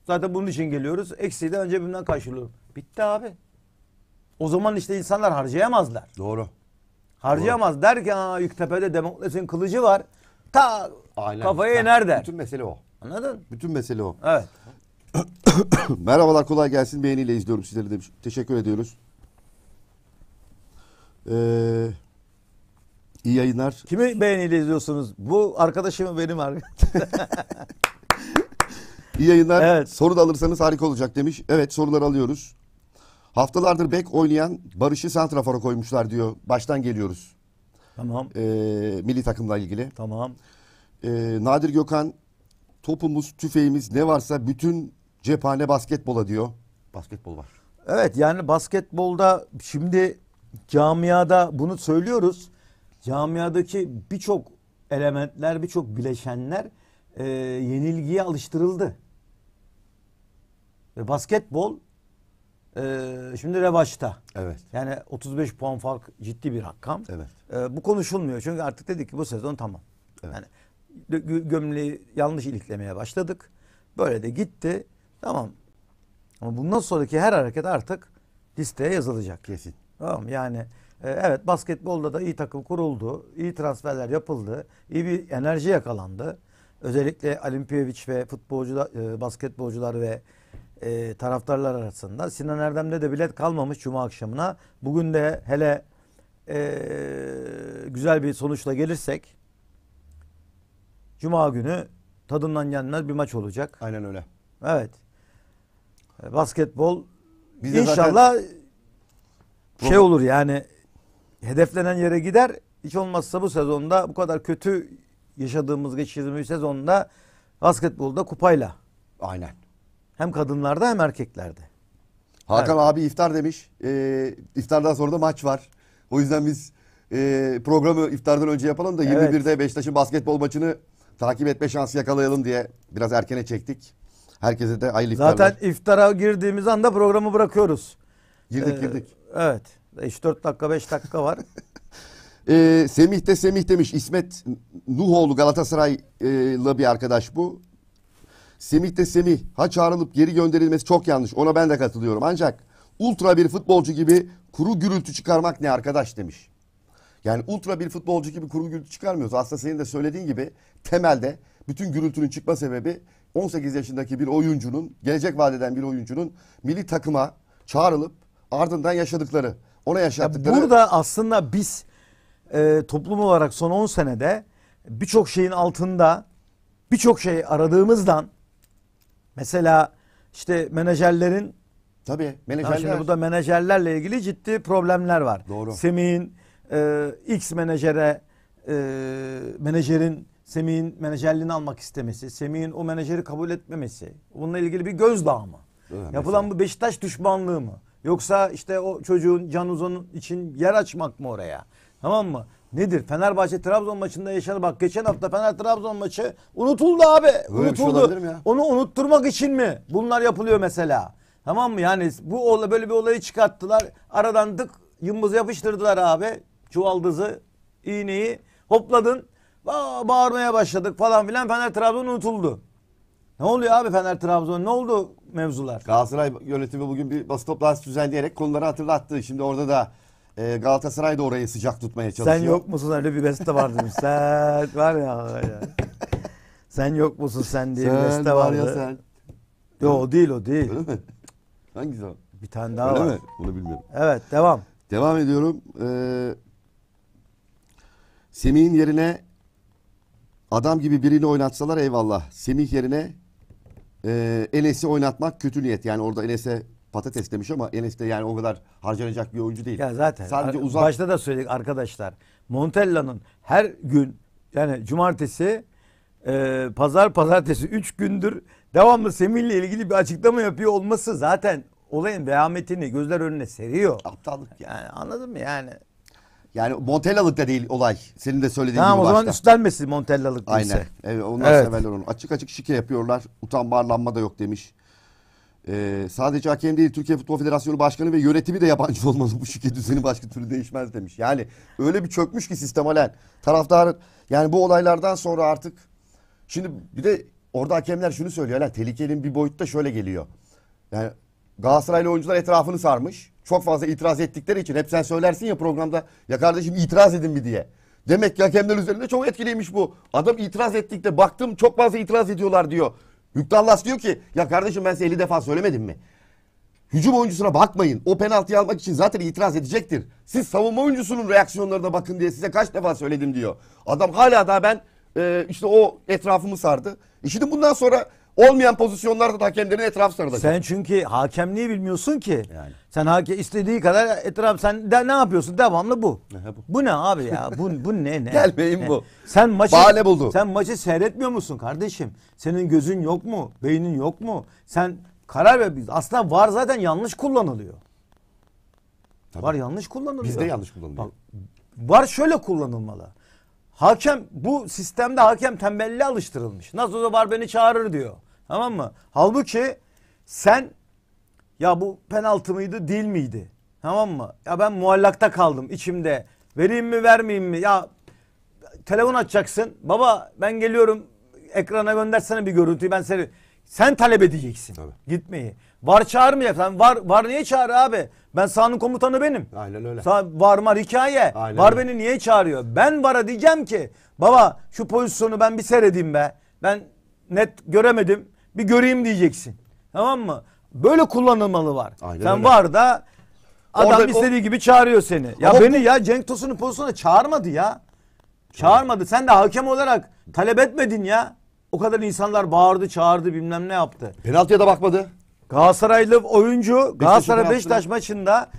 Zaten bunun için geliyoruz. Eksiyi de önce bundan karşılıyorum. Bitti abi. O zaman işte insanlar harcayamazlar. Doğru. Harcayamaz. Doğru. Der ki Aa, Yüktepe'de demokrasinin kılıcı var ta Ailen kafaya iner der. Bütün mesele o. Anladın? Bütün mesele o. Evet. [COUGHS] Merhabalar kolay gelsin beğeniyle izliyorum sizleri demiş. Teşekkür ediyoruz. Ee, iyi yayınlar. Kimi beğeniyle izliyorsunuz? Bu arkadaşım benim arkadaşım. [LAUGHS] İyi yayınlar. Evet. Soru da alırsanız harika olacak demiş. Evet sorular alıyoruz. Haftalardır bek oynayan Barış'ı Santrafor'a koymuşlar diyor. Baştan geliyoruz. Tamam. E, milli takımla ilgili. Tamam. E, Nadir Gökhan topumuz, tüfeğimiz ne varsa bütün cephane basketbola diyor. Basketbol var. Evet yani basketbolda şimdi camiada bunu söylüyoruz. Camiadaki birçok elementler, birçok bileşenler e, yenilgiye alıştırıldı. Ve basketbol ee, şimdi revaçta. Evet. Yani 35 puan fark ciddi bir rakam. Evet. Ee, bu konuşulmuyor çünkü artık dedik ki bu sezon tamam. Evet. Yani gömleği yanlış iliklemeye başladık. Böyle de gitti. Tamam. Ama bundan sonraki her hareket artık listeye yazılacak. Kesin. Tamam yani e, evet basketbolda da iyi takım kuruldu. iyi transferler yapıldı. iyi bir enerji yakalandı. Özellikle Alimpiyeviç ve futbolcular, e, basketbolcular ve e, taraftarlar arasında. Sinan Erdem'de de bilet kalmamış Cuma akşamına. Bugün de hele e, güzel bir sonuçla gelirsek Cuma günü tadından yenmez bir maç olacak. Aynen öyle. Evet. E, basketbol Biz inşallah şey olur yani hedeflenen yere gider. Hiç olmazsa bu sezonda bu kadar kötü yaşadığımız geçirdiğimiz sezonda basketbolda kupayla. Aynen. Hem kadınlarda hem erkeklerde. Hakan evet. abi iftar demiş. E, iftardan sonra da maç var. O yüzden biz e, programı iftardan önce yapalım da evet. 21'de Beşiktaş'ın basketbol maçını takip etme şansı yakalayalım diye biraz erkene çektik. Herkese de hayırlı iftarlar. Zaten iftara girdiğimiz anda programı bırakıyoruz. Girdik ee, girdik. Evet. 3-4 dakika 5 dakika var. [LAUGHS] ee, Semih de Semih demiş. İsmet Nuhoğlu Galatasaray'la bir arkadaş bu. Semih de Semih ha çağrılıp geri gönderilmesi çok yanlış. Ona ben de katılıyorum. Ancak ultra bir futbolcu gibi kuru gürültü çıkarmak ne arkadaş demiş. Yani ultra bir futbolcu gibi kuru gürültü çıkarmıyoruz. Aslında senin de söylediğin gibi temelde bütün gürültünün çıkma sebebi 18 yaşındaki bir oyuncunun, gelecek vadeden bir oyuncunun milli takıma çağrılıp ardından yaşadıkları, ona yaşattıkları. Ya burada aslında biz e, toplum olarak son 10 senede birçok şeyin altında birçok şey aradığımızdan Mesela işte menajerlerin Tabii menajerler. şimdi bu da menajerlerle ilgili ciddi problemler var. Doğru. Semih'in e, X menajere e, menajerin Semih'in menajerliğini almak istemesi, Semih'in o menajeri kabul etmemesi. Bununla ilgili bir gözdağı mı? Evet, Yapılan mesela. bu Beşiktaş düşmanlığı mı? Yoksa işte o çocuğun Can Uzun için yer açmak mı oraya? Tamam mı? Nedir? Fenerbahçe Trabzon maçında yaşanır. Bak geçen hafta Fener Trabzon maçı unutuldu abi. Böyle şey unutuldu. Şey Onu unutturmak için mi? Bunlar yapılıyor mesela. Tamam mı? Yani bu ola böyle bir olayı çıkarttılar. Aradan dık yımbızı yapıştırdılar abi. Çuvaldızı, iğneyi hopladın. Ba bağırmaya başladık falan filan. Fener Trabzon unutuldu. Ne oluyor abi Fener Trabzon? Ne oldu mevzular? Galatasaray yönetimi bugün bir basın toplantısı düzenleyerek konuları hatırlattı. Şimdi orada da e, Galatasaray da orayı sıcak tutmaya çalışıyor. Sen yok musun öyle bir beste vardı demiş. [LAUGHS] sen var ya. Sen yok musun sen diye sen bir beste var vardı. ya sen. Yo o değil o değil. Öyle mi? Hangisi o? Bir tane daha Öyle var. mi? Bunu bilmiyorum. Evet devam. Devam ediyorum. Ee, Semih'in yerine adam gibi birini oynatsalar eyvallah. Semih yerine e, Enes'i oynatmak kötü niyet. Yani orada Enes'e patates demiş ama Enes de yani o kadar harcanacak bir oyuncu değil. Ya zaten Sadece uzak... başta da söyledik arkadaşlar. Montella'nın her gün yani cumartesi e, pazar pazartesi 3 gündür devamlı Semih'le ilgili bir açıklama yapıyor olması zaten olayın vehametini gözler önüne seriyor. Aptallık. Yani anladın mı yani? Yani Montella'lık da değil olay. Senin de söylediğin tamam, gibi başta. Tamam o zaman üstlenmesi Montella'lık değilse. Aynen. Evet, onlar evet. severler onu. Açık açık şike yapıyorlar. Utanma arlanma da yok demiş. Ee, sadece hakem değil Türkiye Futbol Federasyonu Başkanı ve yönetimi de yabancı [LAUGHS] olmalı. Bu şirket düzeni başka türlü değişmez demiş. Yani öyle bir çökmüş ki sistem halen. Taraftar yani bu olaylardan sonra artık şimdi bir de orada hakemler şunu söylüyor. Halen tehlikenin bir boyutta şöyle geliyor. Yani Galatasaraylı oyuncular etrafını sarmış. Çok fazla itiraz ettikleri için hep sen söylersin ya programda ya kardeşim itiraz edin mi diye. Demek ki hakemler üzerinde çok etkiliymiş bu. Adam itiraz ettikte baktım çok fazla itiraz ediyorlar diyor. Hüktan diyor ki ya kardeşim ben size 50 defa söylemedim mi? Hücum oyuncusuna bakmayın. O penaltıyı almak için zaten itiraz edecektir. Siz savunma oyuncusunun reaksiyonlarına bakın diye size kaç defa söyledim diyor. Adam hala daha ben e, işte o etrafımı sardı. E şimdi bundan sonra Olmayan pozisyonlarda da hakemlerin etraf sarılacak. Sen çünkü hakemliği bilmiyorsun ki. Yani. Sen hake istediği kadar etraf sen de ne yapıyorsun? Devamlı bu. bu? ne abi ya? Bu, bu ne ne? [LAUGHS] Gelmeyin ne? bu. Sen maçı Bahane buldu. Sen maçı seyretmiyor musun kardeşim? Senin gözün yok mu? Beynin yok mu? Sen karar ver. Aslında var zaten yanlış kullanılıyor. Tabii. Var yanlış kullanılıyor. Bizde yanlış kullanılıyor. Bak, var şöyle kullanılmalı. Hakem bu sistemde hakem tembelliğe alıştırılmış. Nasıl olsa var beni çağırır diyor. Tamam mı? Halbuki sen ya bu penaltı mıydı değil miydi? Tamam mı? Ya ben muallakta kaldım içimde. Vereyim mi vermeyeyim mi? Ya telefon açacaksın. Baba ben geliyorum ekrana göndersene bir görüntüyü ben seni. Sen talep edeceksin Tabii. gitmeyi. Var çağırmayacak. Sen var var niye çağır abi? Ben sahanın komutanı benim. Aynen öyle. Sağ, var var hikaye. Aynen var öyle. beni niye çağırıyor? Ben vara diyeceğim ki baba şu pozisyonu ben bir seyredeyim be. Ben net göremedim. Bir göreyim diyeceksin. Tamam mı? Böyle kullanılmalı var. Aynen Sen öyle. var da adam Orada- istediği gibi çağırıyor seni. Ya Ama beni ya Cenk Tosun'un pozisyonuna çağırmadı ya. Çağırmadı. Sen de hakem olarak talep etmedin ya. O kadar insanlar bağırdı, çağırdı, bilmem ne yaptı. Penaltıya da bakmadı. Galatasaraylı oyuncu Galatasaray penaltı. Beşiktaş maçında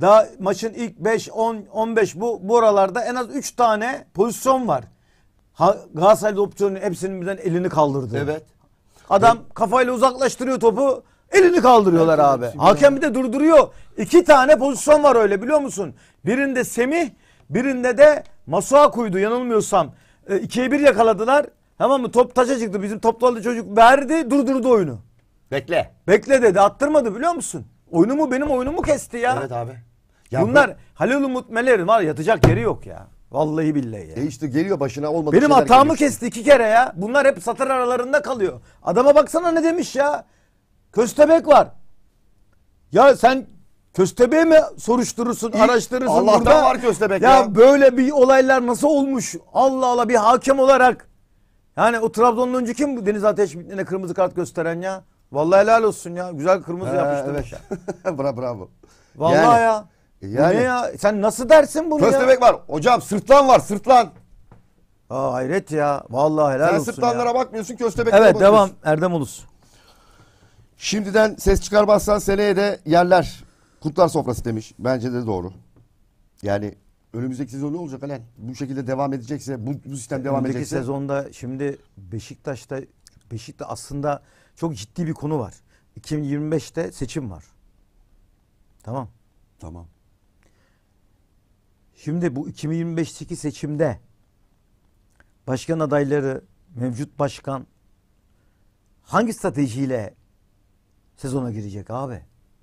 daha maçın ilk 5 10 15 bu bu oralarda en az 3 tane pozisyon var. Ha, Galatasaraylı opsiyonun hepsinin birden elini kaldırdı. Evet. Adam evet. kafayla uzaklaştırıyor topu. Elini kaldırıyorlar evet, abi. Hakem bir de durduruyor. İki tane pozisyon var öyle biliyor musun? Birinde Semih, birinde de Masua kuydu yanılmıyorsam. E, ikiye bir yakaladılar. Tamam mı? Top taça çıktı. Bizim toplarlı çocuk verdi, durdurdu oyunu. Bekle. Bekle dedi. Attırmadı biliyor musun? Oyunumu benim oyunumu kesti ya. Evet abi. Ya Bunlar bu... Halil Umut Meler'in var yatacak yeri yok ya. Vallahi billahi ya. E işte geliyor başına olmadı. Benim hatamı kesti iki kere ya. Bunlar hep satır aralarında kalıyor. Adama baksana ne demiş ya. Köstebek var. Ya sen köstebeği mi soruşturursun, İlk araştırırsın Allah'tan burada? var köstebek ya. Ya böyle bir olaylar nasıl olmuş? Allah Allah bir hakem olarak. Yani o Trabzon'dan önce kim bu Deniz Ateş ne kırmızı kart gösteren ya? Vallahi helal olsun ya. Güzel kırmızı He, yapıştırmış. Evet. [LAUGHS] bravo bravo. Vallahi yani. ya yani. E bu ne ya? Sen nasıl dersin bunu ya? Köstebek var. Hocam sırtlan var sırtlan. Aa, hayret ya. Vallahi helal Sen olsun sırtlanlara ya. bakmıyorsun köstebeklere evet, bakıyorsun. Evet devam Erdem Ulus. Şimdiden ses çıkarmazsan seneye de yerler kutlar sofrası demiş. Bence de doğru. Yani önümüzdeki sezon ne olacak Alen? Bu şekilde devam edecekse, bu, bu sistem devam önümüzdeki edecekse. sezonda şimdi Beşiktaş'ta Beşiktaş aslında çok ciddi bir konu var. 2025'te seçim var. Tamam. Tamam. Şimdi bu 2025'teki seçimde başkan adayları, mevcut başkan hangi stratejiyle sezona girecek abi?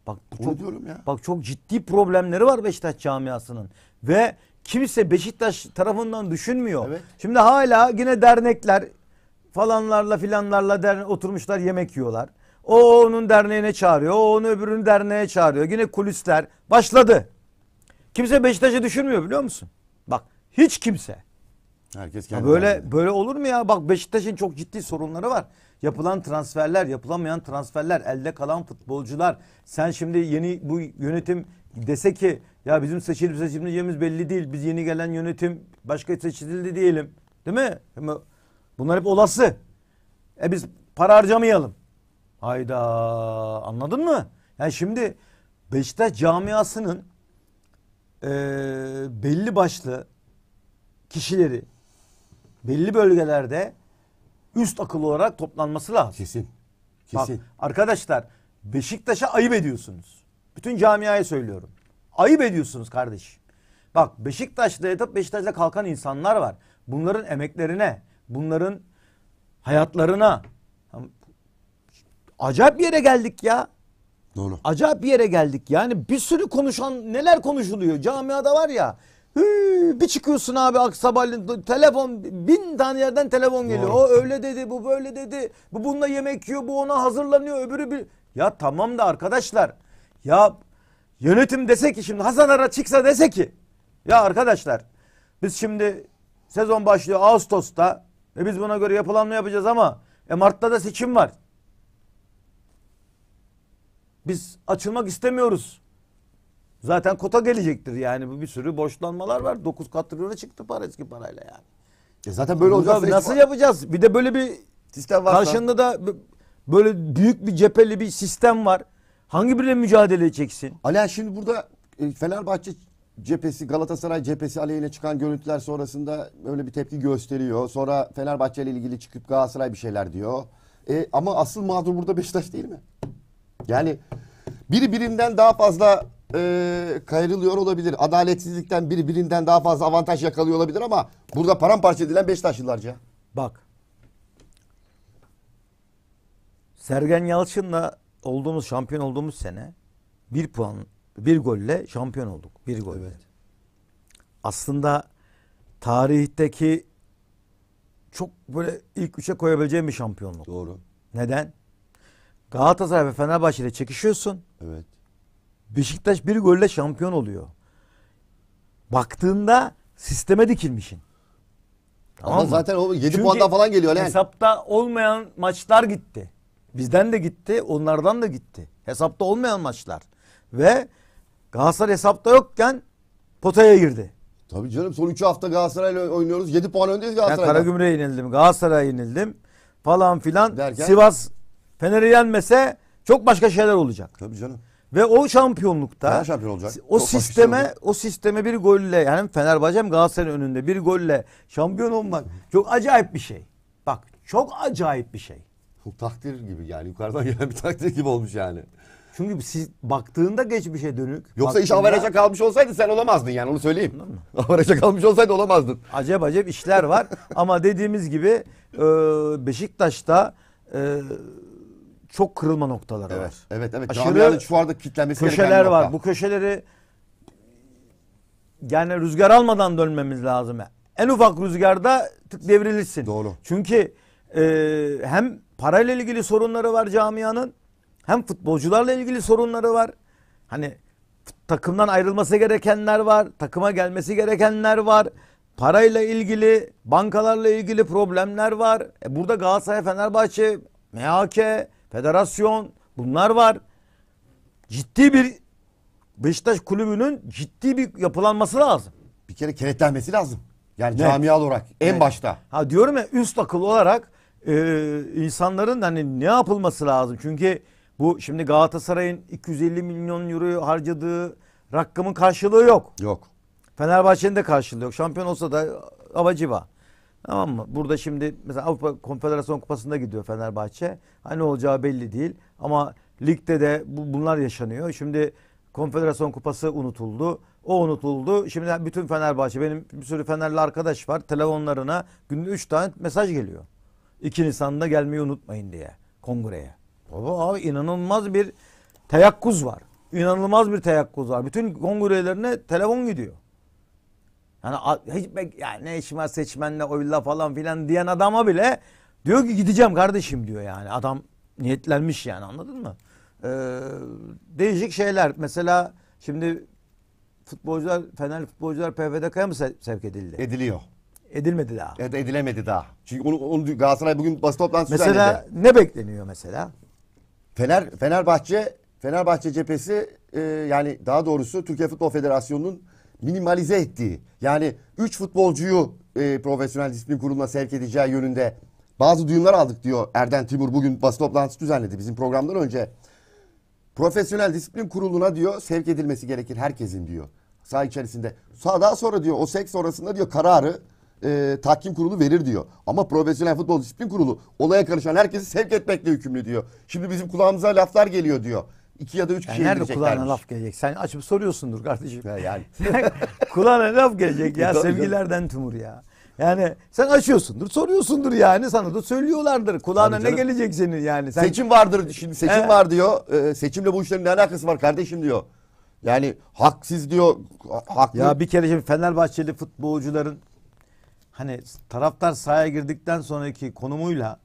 Bak bu çok, diyorum ya. Bak çok ciddi problemleri var Beşiktaş camiasının ve kimse Beşiktaş tarafından düşünmüyor. Evet. Şimdi hala yine dernekler falanlarla filanlarla derne oturmuşlar yemek yiyorlar. O onun derneğine çağırıyor, o onu öbürünün derneğe çağırıyor. Yine kulisler başladı. Kimse Beşiktaş'ı düşünmüyor biliyor musun? Bak hiç kimse. Herkes kendi böyle halinde. böyle olur mu ya? Bak Beşiktaş'ın çok ciddi sorunları var. Yapılan transferler, yapılamayan transferler, elde kalan futbolcular. Sen şimdi yeni bu yönetim dese ki ya bizim seçilip seçilmeyeceğimiz belli değil. Biz yeni gelen yönetim başka seçildi diyelim. Değil mi? Bunlar hep olası. E biz para harcamayalım. Hayda anladın mı? Yani şimdi Beşiktaş camiasının e, belli başlı kişileri belli bölgelerde üst akıl olarak toplanması lazım. Kesin. Kesin. Bak, arkadaşlar Beşiktaş'a ayıp ediyorsunuz. Bütün camiaya söylüyorum. Ayıp ediyorsunuz kardeş Bak Beşiktaş'ta yatıp Beşiktaş'ta kalkan insanlar var. Bunların emeklerine, bunların hayatlarına acayip bir yere geldik ya. Doğru. Acayip bir yere geldik. Yani bir sürü konuşan neler konuşuluyor. Camiada var ya. Hı, bir çıkıyorsun abi Aksabal'ın telefon bin tane yerden telefon geliyor. Doğru. O öyle dedi, bu böyle dedi. Bu bununla yemek yiyor, bu ona hazırlanıyor, öbürü bir Ya tamam da arkadaşlar. Ya yönetim dese ki şimdi Hasan Ara çıksa dese ki ya arkadaşlar biz şimdi sezon başlıyor Ağustos'ta. ve biz buna göre yapılanma yapacağız ama e Mart'ta da seçim var. Biz açılmak istemiyoruz. Zaten kota gelecektir yani bu bir sürü boşlanmalar var. 9 katrilyona çıktı para eski parayla yani. E zaten böyle olacak. Nasıl yapacağız? Bir de böyle bir sistem var. Karşında da böyle büyük bir cepheli bir sistem var. Hangi biriyle mücadele edeceksin? Alen şimdi burada e, Fenerbahçe cephesi Galatasaray cephesi aleyhine çıkan görüntüler sonrasında öyle bir tepki gösteriyor. Sonra Fenerbahçe ile ilgili çıkıp Galatasaray bir şeyler diyor. E, ama asıl mağdur burada Beşiktaş değil mi? Yani biri birinden daha fazla e, kayrılıyor olabilir. Adaletsizlikten biri birinden daha fazla avantaj yakalıyor olabilir ama burada paramparça edilen Beşiktaşlılarca. Bak. Sergen Yalçın'la olduğumuz şampiyon olduğumuz sene bir puan bir golle şampiyon olduk. Bir gol. Evet. Aslında tarihteki çok böyle ilk üçe koyabileceğim bir şampiyonluk. Doğru. Neden? Galatasaray ve Fenerbahçe ile çekişiyorsun. Evet. Beşiktaş bir golle şampiyon oluyor. Baktığında sisteme dikilmişin. Tamam Ama mı? zaten o 7 Çünkü puandan falan geliyor lan. Hesapta olmayan maçlar gitti. Bizden de gitti, onlardan da gitti. Hesapta olmayan maçlar. Ve Galatasaray hesapta yokken potaya girdi. Tabii canım son 3 hafta Galatasaray'la oynuyoruz. 7 puan öndeyiz Galatasaray'da. Ben Karagümrük'e yenildim, Galatasaray'a yenildim falan filan. Derken? Sivas Fener'i yenmese çok başka şeyler olacak. Tabii canım. Ve o şampiyonlukta şampiyon olacak. o Çok sisteme şey o sisteme bir golle yani Fenerbahçe'm hem Galatasaray'ın önünde bir golle şampiyon olmak çok acayip bir şey. Bak çok acayip bir şey. Bu takdir gibi yani yukarıdan gelen bir takdir gibi olmuş yani. Çünkü siz baktığında geçmişe dönük. Yoksa iş baktığında- avaraja kalmış olsaydı sen olamazdın yani onu söyleyeyim. [LAUGHS] Avaraja kalmış olsaydı olamazdın. acayip acayip işler var. [LAUGHS] Ama dediğimiz gibi e, Beşiktaş'ta e, çok kırılma noktaları evet, var. Evet evet. Aşırı Camiada şu anda kitlenmesi köşeler var. Nokta. Bu köşeleri yani rüzgar almadan dönmemiz lazım. En ufak rüzgarda tık devrilirsin. Doğru. Çünkü e, hem parayla ilgili sorunları var camianın hem futbolcularla ilgili sorunları var. Hani takımdan ayrılması gerekenler var, takıma gelmesi gerekenler var. Parayla ilgili, bankalarla ilgili problemler var. E burada Galatasaray, Fenerbahçe, MHK federasyon bunlar var. Ciddi bir Beşiktaş kulübünün ciddi bir yapılanması lazım. Bir kere kenetlenmesi lazım. Yani ne? camia olarak en ne? başta. Ha diyorum ya üst akıl olarak e, insanların hani ne yapılması lazım? Çünkü bu şimdi Galatasaray'ın 250 milyon euro harcadığı rakamın karşılığı yok. Yok. Fenerbahçe'nin de karşılığı yok. Şampiyon olsa da avaciva. Tamam mı? Burada şimdi mesela Avrupa Konfederasyon Kupası'nda gidiyor Fenerbahçe. Hani olacağı belli değil. Ama ligde de bu, bunlar yaşanıyor. Şimdi Konfederasyon Kupası unutuldu. O unutuldu. Şimdi bütün Fenerbahçe benim bir sürü Fenerli arkadaş var. Telefonlarına günde üç tane mesaj geliyor. 2 Nisan'da gelmeyi unutmayın diye kongreye. Baba abi inanılmaz bir teyakkuz var. İnanılmaz bir teyakkuz var. Bütün kongrelerine telefon gidiyor. Yani hiç yani ne işim var seçmenle oyla falan filan diyen adama bile diyor ki gideceğim kardeşim diyor yani. Adam niyetlenmiş yani anladın mı? Ee, değişik şeyler. Mesela şimdi futbolcular, Fenerli futbolcular PFDK'ya mı sevk edildi? Ediliyor. Edilmedi daha. Evet edilemedi daha. Çünkü onu, onu Galatasaray bugün basın toplantısı Mesela düzenledi. ne bekleniyor mesela? Fener Fenerbahçe Fenerbahçe cephesi e, yani daha doğrusu Türkiye Futbol Federasyonu'nun minimalize ettiği yani 3 futbolcuyu e, profesyonel disiplin kuruluna sevk edeceği yönünde bazı duyumlar aldık diyor Erden Timur bugün basın toplantısı düzenledi bizim programdan önce. Profesyonel disiplin kuruluna diyor sevk edilmesi gerekir herkesin diyor. Sağ içerisinde. Sağ daha sonra diyor o seks sonrasında diyor kararı e, tahkim kurulu verir diyor. Ama profesyonel futbol disiplin kurulu olaya karışan herkesi sevk etmekle yükümlü diyor. Şimdi bizim kulağımıza laflar geliyor diyor iki ya da üç yani kişiye nerede kulağına laf gelecek? Sen açıp soruyorsundur kardeşim. Ya yani. [LAUGHS] kulağına laf gelecek ya [LAUGHS] sevgilerden tumur ya. Yani sen açıyorsundur, soruyorsundur yani sana da söylüyorlardır. Kulağına ne gelecek senin yani? Sen... Seçim vardır şimdi seçim evet. var diyor. Ee, seçimle bu işlerin ne alakası var kardeşim diyor. Yani haksız diyor. Haklı. Ya bir kere şimdi Fenerbahçeli futbolcuların hani taraftar sahaya girdikten sonraki konumuyla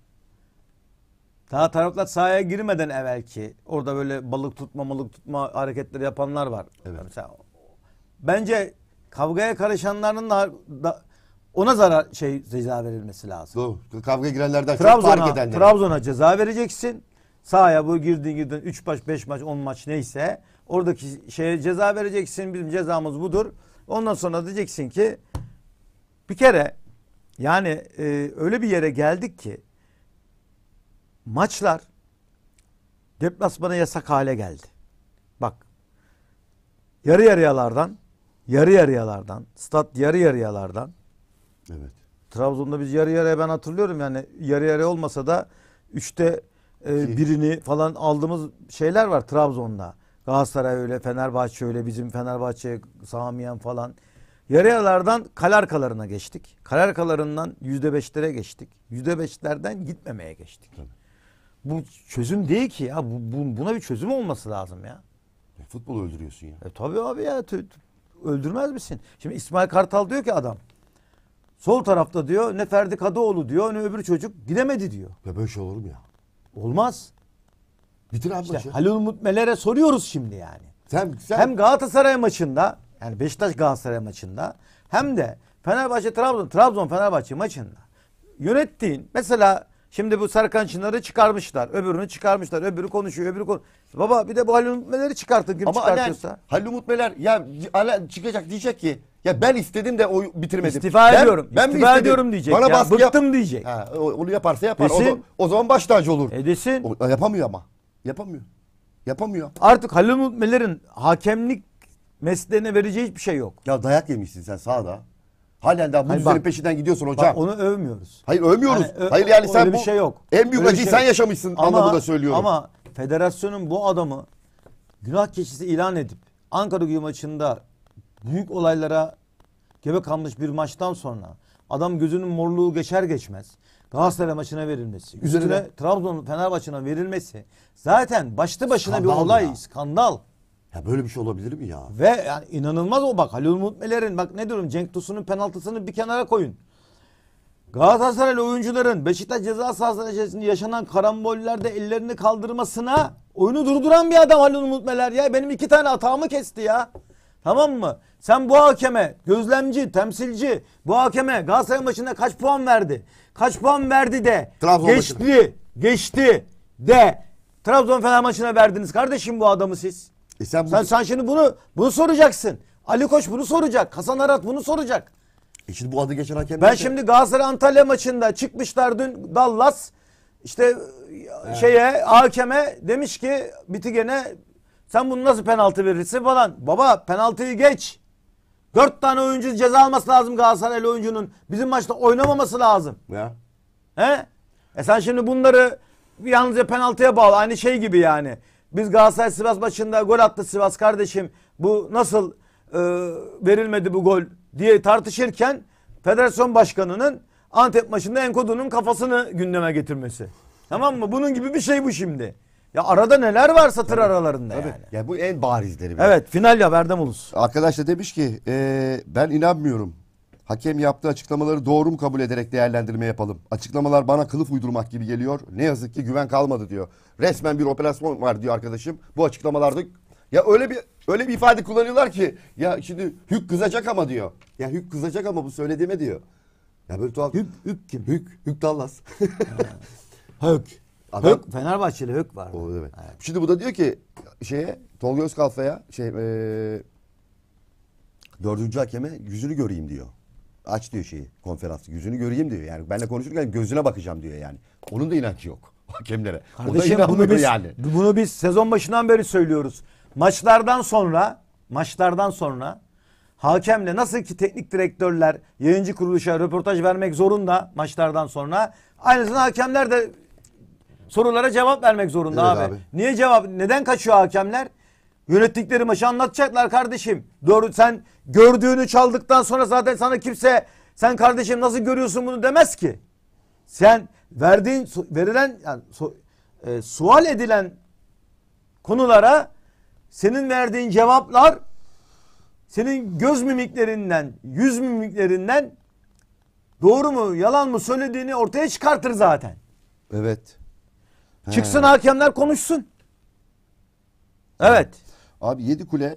daha taraflar sahaya girmeden ki orada böyle balık tutma malık tutma hareketleri yapanlar var. Evet. Mesela, bence kavgaya karışanların da, da ona zarar şey ceza verilmesi lazım. Doğru. Kavga girenlerden Trabzon'a, fark edenler. Trabzon'a ceza vereceksin. Sahaya bu girdin girdin 3 maç 5 maç 10 maç neyse oradaki şeye ceza vereceksin. Bizim cezamız budur. Ondan sonra diyeceksin ki bir kere yani e, öyle bir yere geldik ki maçlar deplasmana yasak hale geldi. Bak yarı yarıyalardan yarı yarıyalardan stat yarı yarıyalardan Evet. Trabzon'da biz yarı yarıya ben hatırlıyorum yani yarı yarıya olmasa da üçte e, birini falan aldığımız şeyler var Trabzon'da. Galatasaray öyle, Fenerbahçe öyle, bizim Fenerbahçe, Samiyen falan. Yarı yarılardan kalarkalarına geçtik. Kalarkalarından yüzde beşlere geçtik. Yüzde beşlerden gitmemeye geçtik. Tabii. Bu çözüm değil ki ya. Bu, bu, buna bir çözüm olması lazım ya. E, futbolu öldürüyorsun ya. E, tabii abi ya. Öldürmez misin? Şimdi İsmail Kartal diyor ki adam. Sol tarafta diyor ne Ferdi Kadıoğlu diyor ne öbür çocuk gidemedi diyor. Ya böyle şey olur mu ya? Olmaz. Bitir abi işte maçı. Halil Umut Meler'e soruyoruz şimdi yani. Sen, sen... Hem Galatasaray maçında yani Beşiktaş Galatasaray maçında hem de Fenerbahçe Trabzon Trabzon Fenerbahçe maçında yönettiğin mesela Şimdi bu Serkan Çınar'ı çıkarmışlar. Öbürünü çıkarmışlar. Öbürü konuşuyor. Öbürü konuşuyor. Baba bir de bu Halil Umut Meler'i çıkartın. Kim Ama çıkartıyorsa. Alen, Halil Umut Meler ya Alen çıkacak diyecek ki ya ben istedim de o bitirmedim. İstifa ben, ediyorum. Ben istifa mi ediyorum diyecek. Bana ya, baskı bıktım yap. diyecek. Ha, onu yaparsa yapar. Desin. O, o zaman baş tacı olur. E desin. O, yapamıyor ama. Yapamıyor. Yapamıyor. Artık Halil Umut Meler'in hakemlik mesleğine vereceği hiçbir şey yok. Ya dayak yemişsin sen sağda. Halen daha bu Hayır, bak, peşinden gidiyorsun hocam. Bak, onu övmüyoruz. Hayır övmüyoruz. Yani, ö, Hayır yani sen bu bir şey yok. en büyük acıyı şey sen yaşamışsın ama, anlamında söylüyorum. Ama federasyonun bu adamı günah keçisi ilan edip Ankara gücü maçında büyük olaylara gebe kalmış bir maçtan sonra adam gözünün morluğu geçer geçmez Galatasaray maçına verilmesi, üzerine, Trabzon Fenerbahçe'ne verilmesi zaten başlı başına skandal bir olay, ya. skandal. Ya böyle bir şey olabilir mi ya? Ve yani inanılmaz o bak Halil Mutmeler'in bak ne diyorum Cenk Tosun'un penaltısını bir kenara koyun. Galatasaraylı oyuncuların Beşiktaş ceza sahası içerisinde yaşanan karambollerde ellerini kaldırmasına oyunu durduran bir adam Halil Mutmeler ya. Benim iki tane hatamı kesti ya. Tamam mı? Sen bu hakeme gözlemci, temsilci bu hakeme Galatasaray maçında kaç puan verdi? Kaç puan verdi de Trabzon geçti, maçına. geçti de Trabzon Fener maçına verdiniz kardeşim bu adamı siz. E sen, sen, bu... sen şimdi bunu bunu soracaksın. Ali Koç bunu soracak. Hasan Arat bunu soracak. E şimdi bu adı geçen hakem. Ben şimdi Galatasaray Antalya maçında çıkmışlar dün Dallas işte evet. şeye hakeme demiş ki Bitigen'e sen bunu nasıl penaltı verirsin falan. Baba penaltıyı geç. Dört tane oyuncu ceza alması lazım Galatasaraylı oyuncunun. Bizim maçta oynamaması lazım. Ya. He? E sen şimdi bunları yalnızca penaltıya bağlı. Aynı şey gibi yani. Biz Galatasaray Sivas maçında gol attı Sivas kardeşim. Bu nasıl e, verilmedi bu gol diye tartışırken federasyon başkanının Antep maçında Enkodu'nun kafasını gündeme getirmesi. Tamam mı? Bunun gibi bir şey bu şimdi. Ya arada neler var satır tabii, aralarında tabii. yani. Ya bu en barizleri. Evet final ya Berdem Ulus. Arkadaş da demiş ki e, ben inanmıyorum. Hakem yaptığı açıklamaları doğru mu kabul ederek değerlendirme yapalım? Açıklamalar bana kılıf uydurmak gibi geliyor. Ne yazık ki güven kalmadı diyor. Resmen bir operasyon var diyor arkadaşım. Bu açıklamalarda ya öyle bir öyle bir ifade kullanıyorlar ki ya şimdi hük kızacak ama diyor. Ya hük kızacak ama bu söylediğime diyor. Ya böyle tuhaf. Hük, hük kim? Hük, Hük Dallas. [LAUGHS] hük. Adam, hük, Fenerbahçeli Hük var. O evet. evet. Şimdi bu da diyor ki şeye Tolga Özkalfa'ya şey ee, dördüncü hakeme yüzünü göreyim diyor aç diyor şeyi konferans, Yüzünü göreyim diyor. Yani benle konuşurken gözüne bakacağım diyor yani. Onun da inancı yok [LAUGHS] hakemlere. Kardeşim, bunu biz, yani. Bunu biz sezon başından beri söylüyoruz. Maçlardan sonra maçlardan sonra hakemle nasıl ki teknik direktörler yayıncı kuruluşa röportaj vermek zorunda maçlardan sonra aynısını hakemler de sorulara cevap vermek zorunda evet abi. abi. Niye cevap neden kaçıyor hakemler? Yönettikleri maçı anlatacaklar kardeşim. Doğru sen gördüğünü çaldıktan sonra zaten sana kimse sen kardeşim nasıl görüyorsun bunu demez ki. Sen verdiğin verilen yani so, e, sual edilen konulara senin verdiğin cevaplar senin göz mimiklerinden, yüz mimiklerinden doğru mu, yalan mı söylediğini ortaya çıkartır zaten. Evet. He. Çıksın hakemler konuşsun. Evet. Abi yedi kule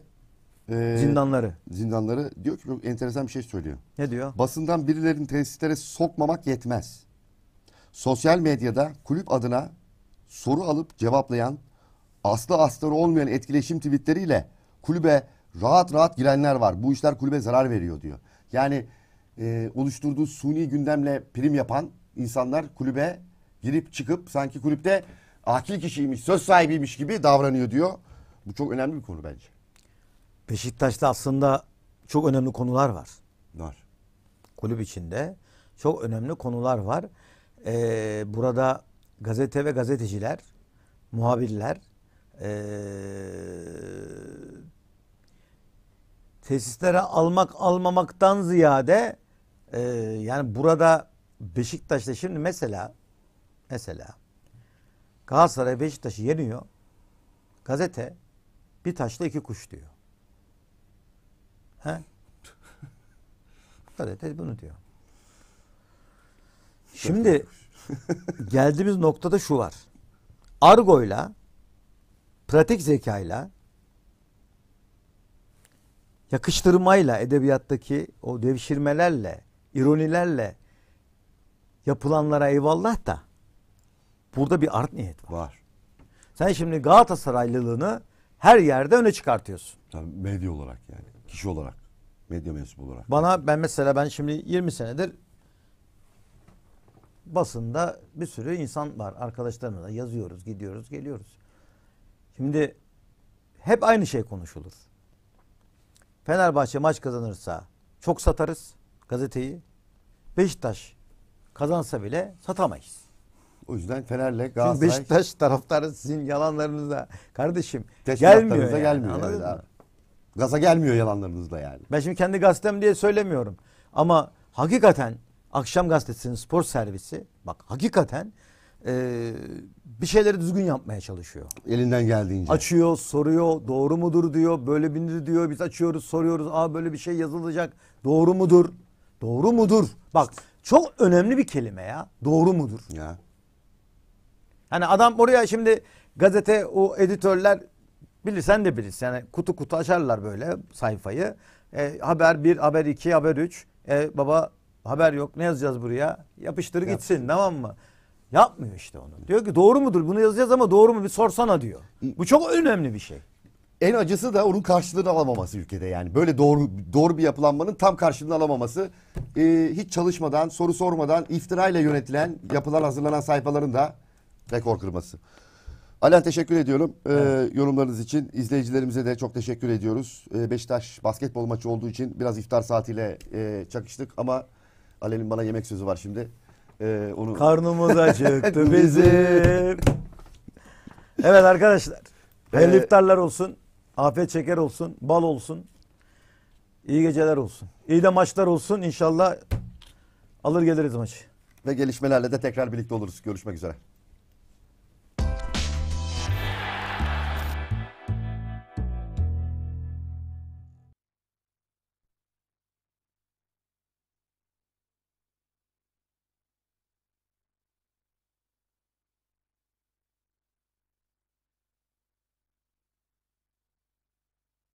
e, Zindanları. zindanları diyor ki çok enteresan bir şey söylüyor. Ne diyor? Basından birilerini tesislere sokmamak yetmez. Sosyal medyada kulüp adına soru alıp cevaplayan, aslı astarı olmayan etkileşim tweetleriyle kulübe rahat rahat girenler var. Bu işler kulübe zarar veriyor diyor. Yani e, oluşturduğu suni gündemle prim yapan insanlar kulübe girip çıkıp sanki kulüpte akil kişiymiş, söz sahibiymiş gibi davranıyor diyor. Bu çok önemli bir konu bence. Beşiktaş'ta aslında çok önemli konular var. Var. Kulüp içinde çok önemli konular var. Ee, burada gazete ve gazeteciler, muhabirler, ee, tesislere almak almamaktan ziyade e, yani burada Beşiktaş'ta şimdi mesela mesela Galatasaray Beşiktaş'ı yeniyor. Gazete bir taşla iki kuş diyor. He? Kadete bunu diyor. Şimdi [LAUGHS] geldiğimiz noktada şu var. Argoyla pratik zekayla yakıştırmayla edebiyattaki o devşirmelerle, ironilerle yapılanlara eyvallah da burada bir art niyet var. var. Sen şimdi Galatasaraylılığını her yerde öne çıkartıyorsun. Tabii medya olarak yani. Kişi olarak. Medya mensubu olarak. Bana ben mesela ben şimdi 20 senedir basında bir sürü insan var. Arkadaşlarımla yazıyoruz, gidiyoruz, geliyoruz. Şimdi hep aynı şey konuşulur. Fenerbahçe maç kazanırsa çok satarız gazeteyi. Beşiktaş kazansa bile satamayız. O yüzden Fener'le Galatasaray... Siz Beşiktaş taraftarı sizin yalanlarınıza kardeşim Beşiktaş gelmiyor. Yani, gelmiyor anladın mı? Gaza gelmiyor yalanlarınızla yani. Ben şimdi kendi gazetem diye söylemiyorum. Ama hakikaten akşam gazetesinin spor servisi bak hakikaten e, bir şeyleri düzgün yapmaya çalışıyor. Elinden geldiğince. Açıyor, soruyor, doğru mudur diyor, böyle bindir diyor. Biz açıyoruz, soruyoruz. Aa böyle bir şey yazılacak. Doğru mudur? Doğru mudur? Bak çok önemli bir kelime ya. Doğru mudur? Ya. Hani adam oraya şimdi gazete o editörler bilir sen de bilirsin. Yani kutu kutu açarlar böyle sayfayı. E, haber bir haber iki haber üç E, baba haber yok ne yazacağız buraya? Yapıştır gitsin Yapsın. tamam mı? Yapmıyor işte onu. Diyor ki doğru mudur bunu yazacağız ama doğru mu bir sorsana diyor. Bu çok önemli bir şey. En acısı da onun karşılığını alamaması ülkede yani. Böyle doğru doğru bir yapılanmanın tam karşılığını alamaması. E, hiç çalışmadan, soru sormadan, iftirayla yönetilen, yapılan, hazırlanan sayfaların da Rekor kırması. Alen teşekkür ediyorum. Ee, evet. Yorumlarınız için izleyicilerimize de çok teşekkür ediyoruz. Ee, Beşiktaş basketbol maçı olduğu için biraz iftar saatiyle e, çakıştık ama Alen'in bana yemek sözü var şimdi. Ee, onu Karnımız [LAUGHS] acıktı bizim. evet arkadaşlar. Ee, hayırlı ee, iftarlar olsun. Afiyet şeker olsun. Bal olsun. İyi geceler olsun. İyi de maçlar olsun. İnşallah alır geliriz maçı. Ve gelişmelerle de tekrar birlikte oluruz. Görüşmek üzere.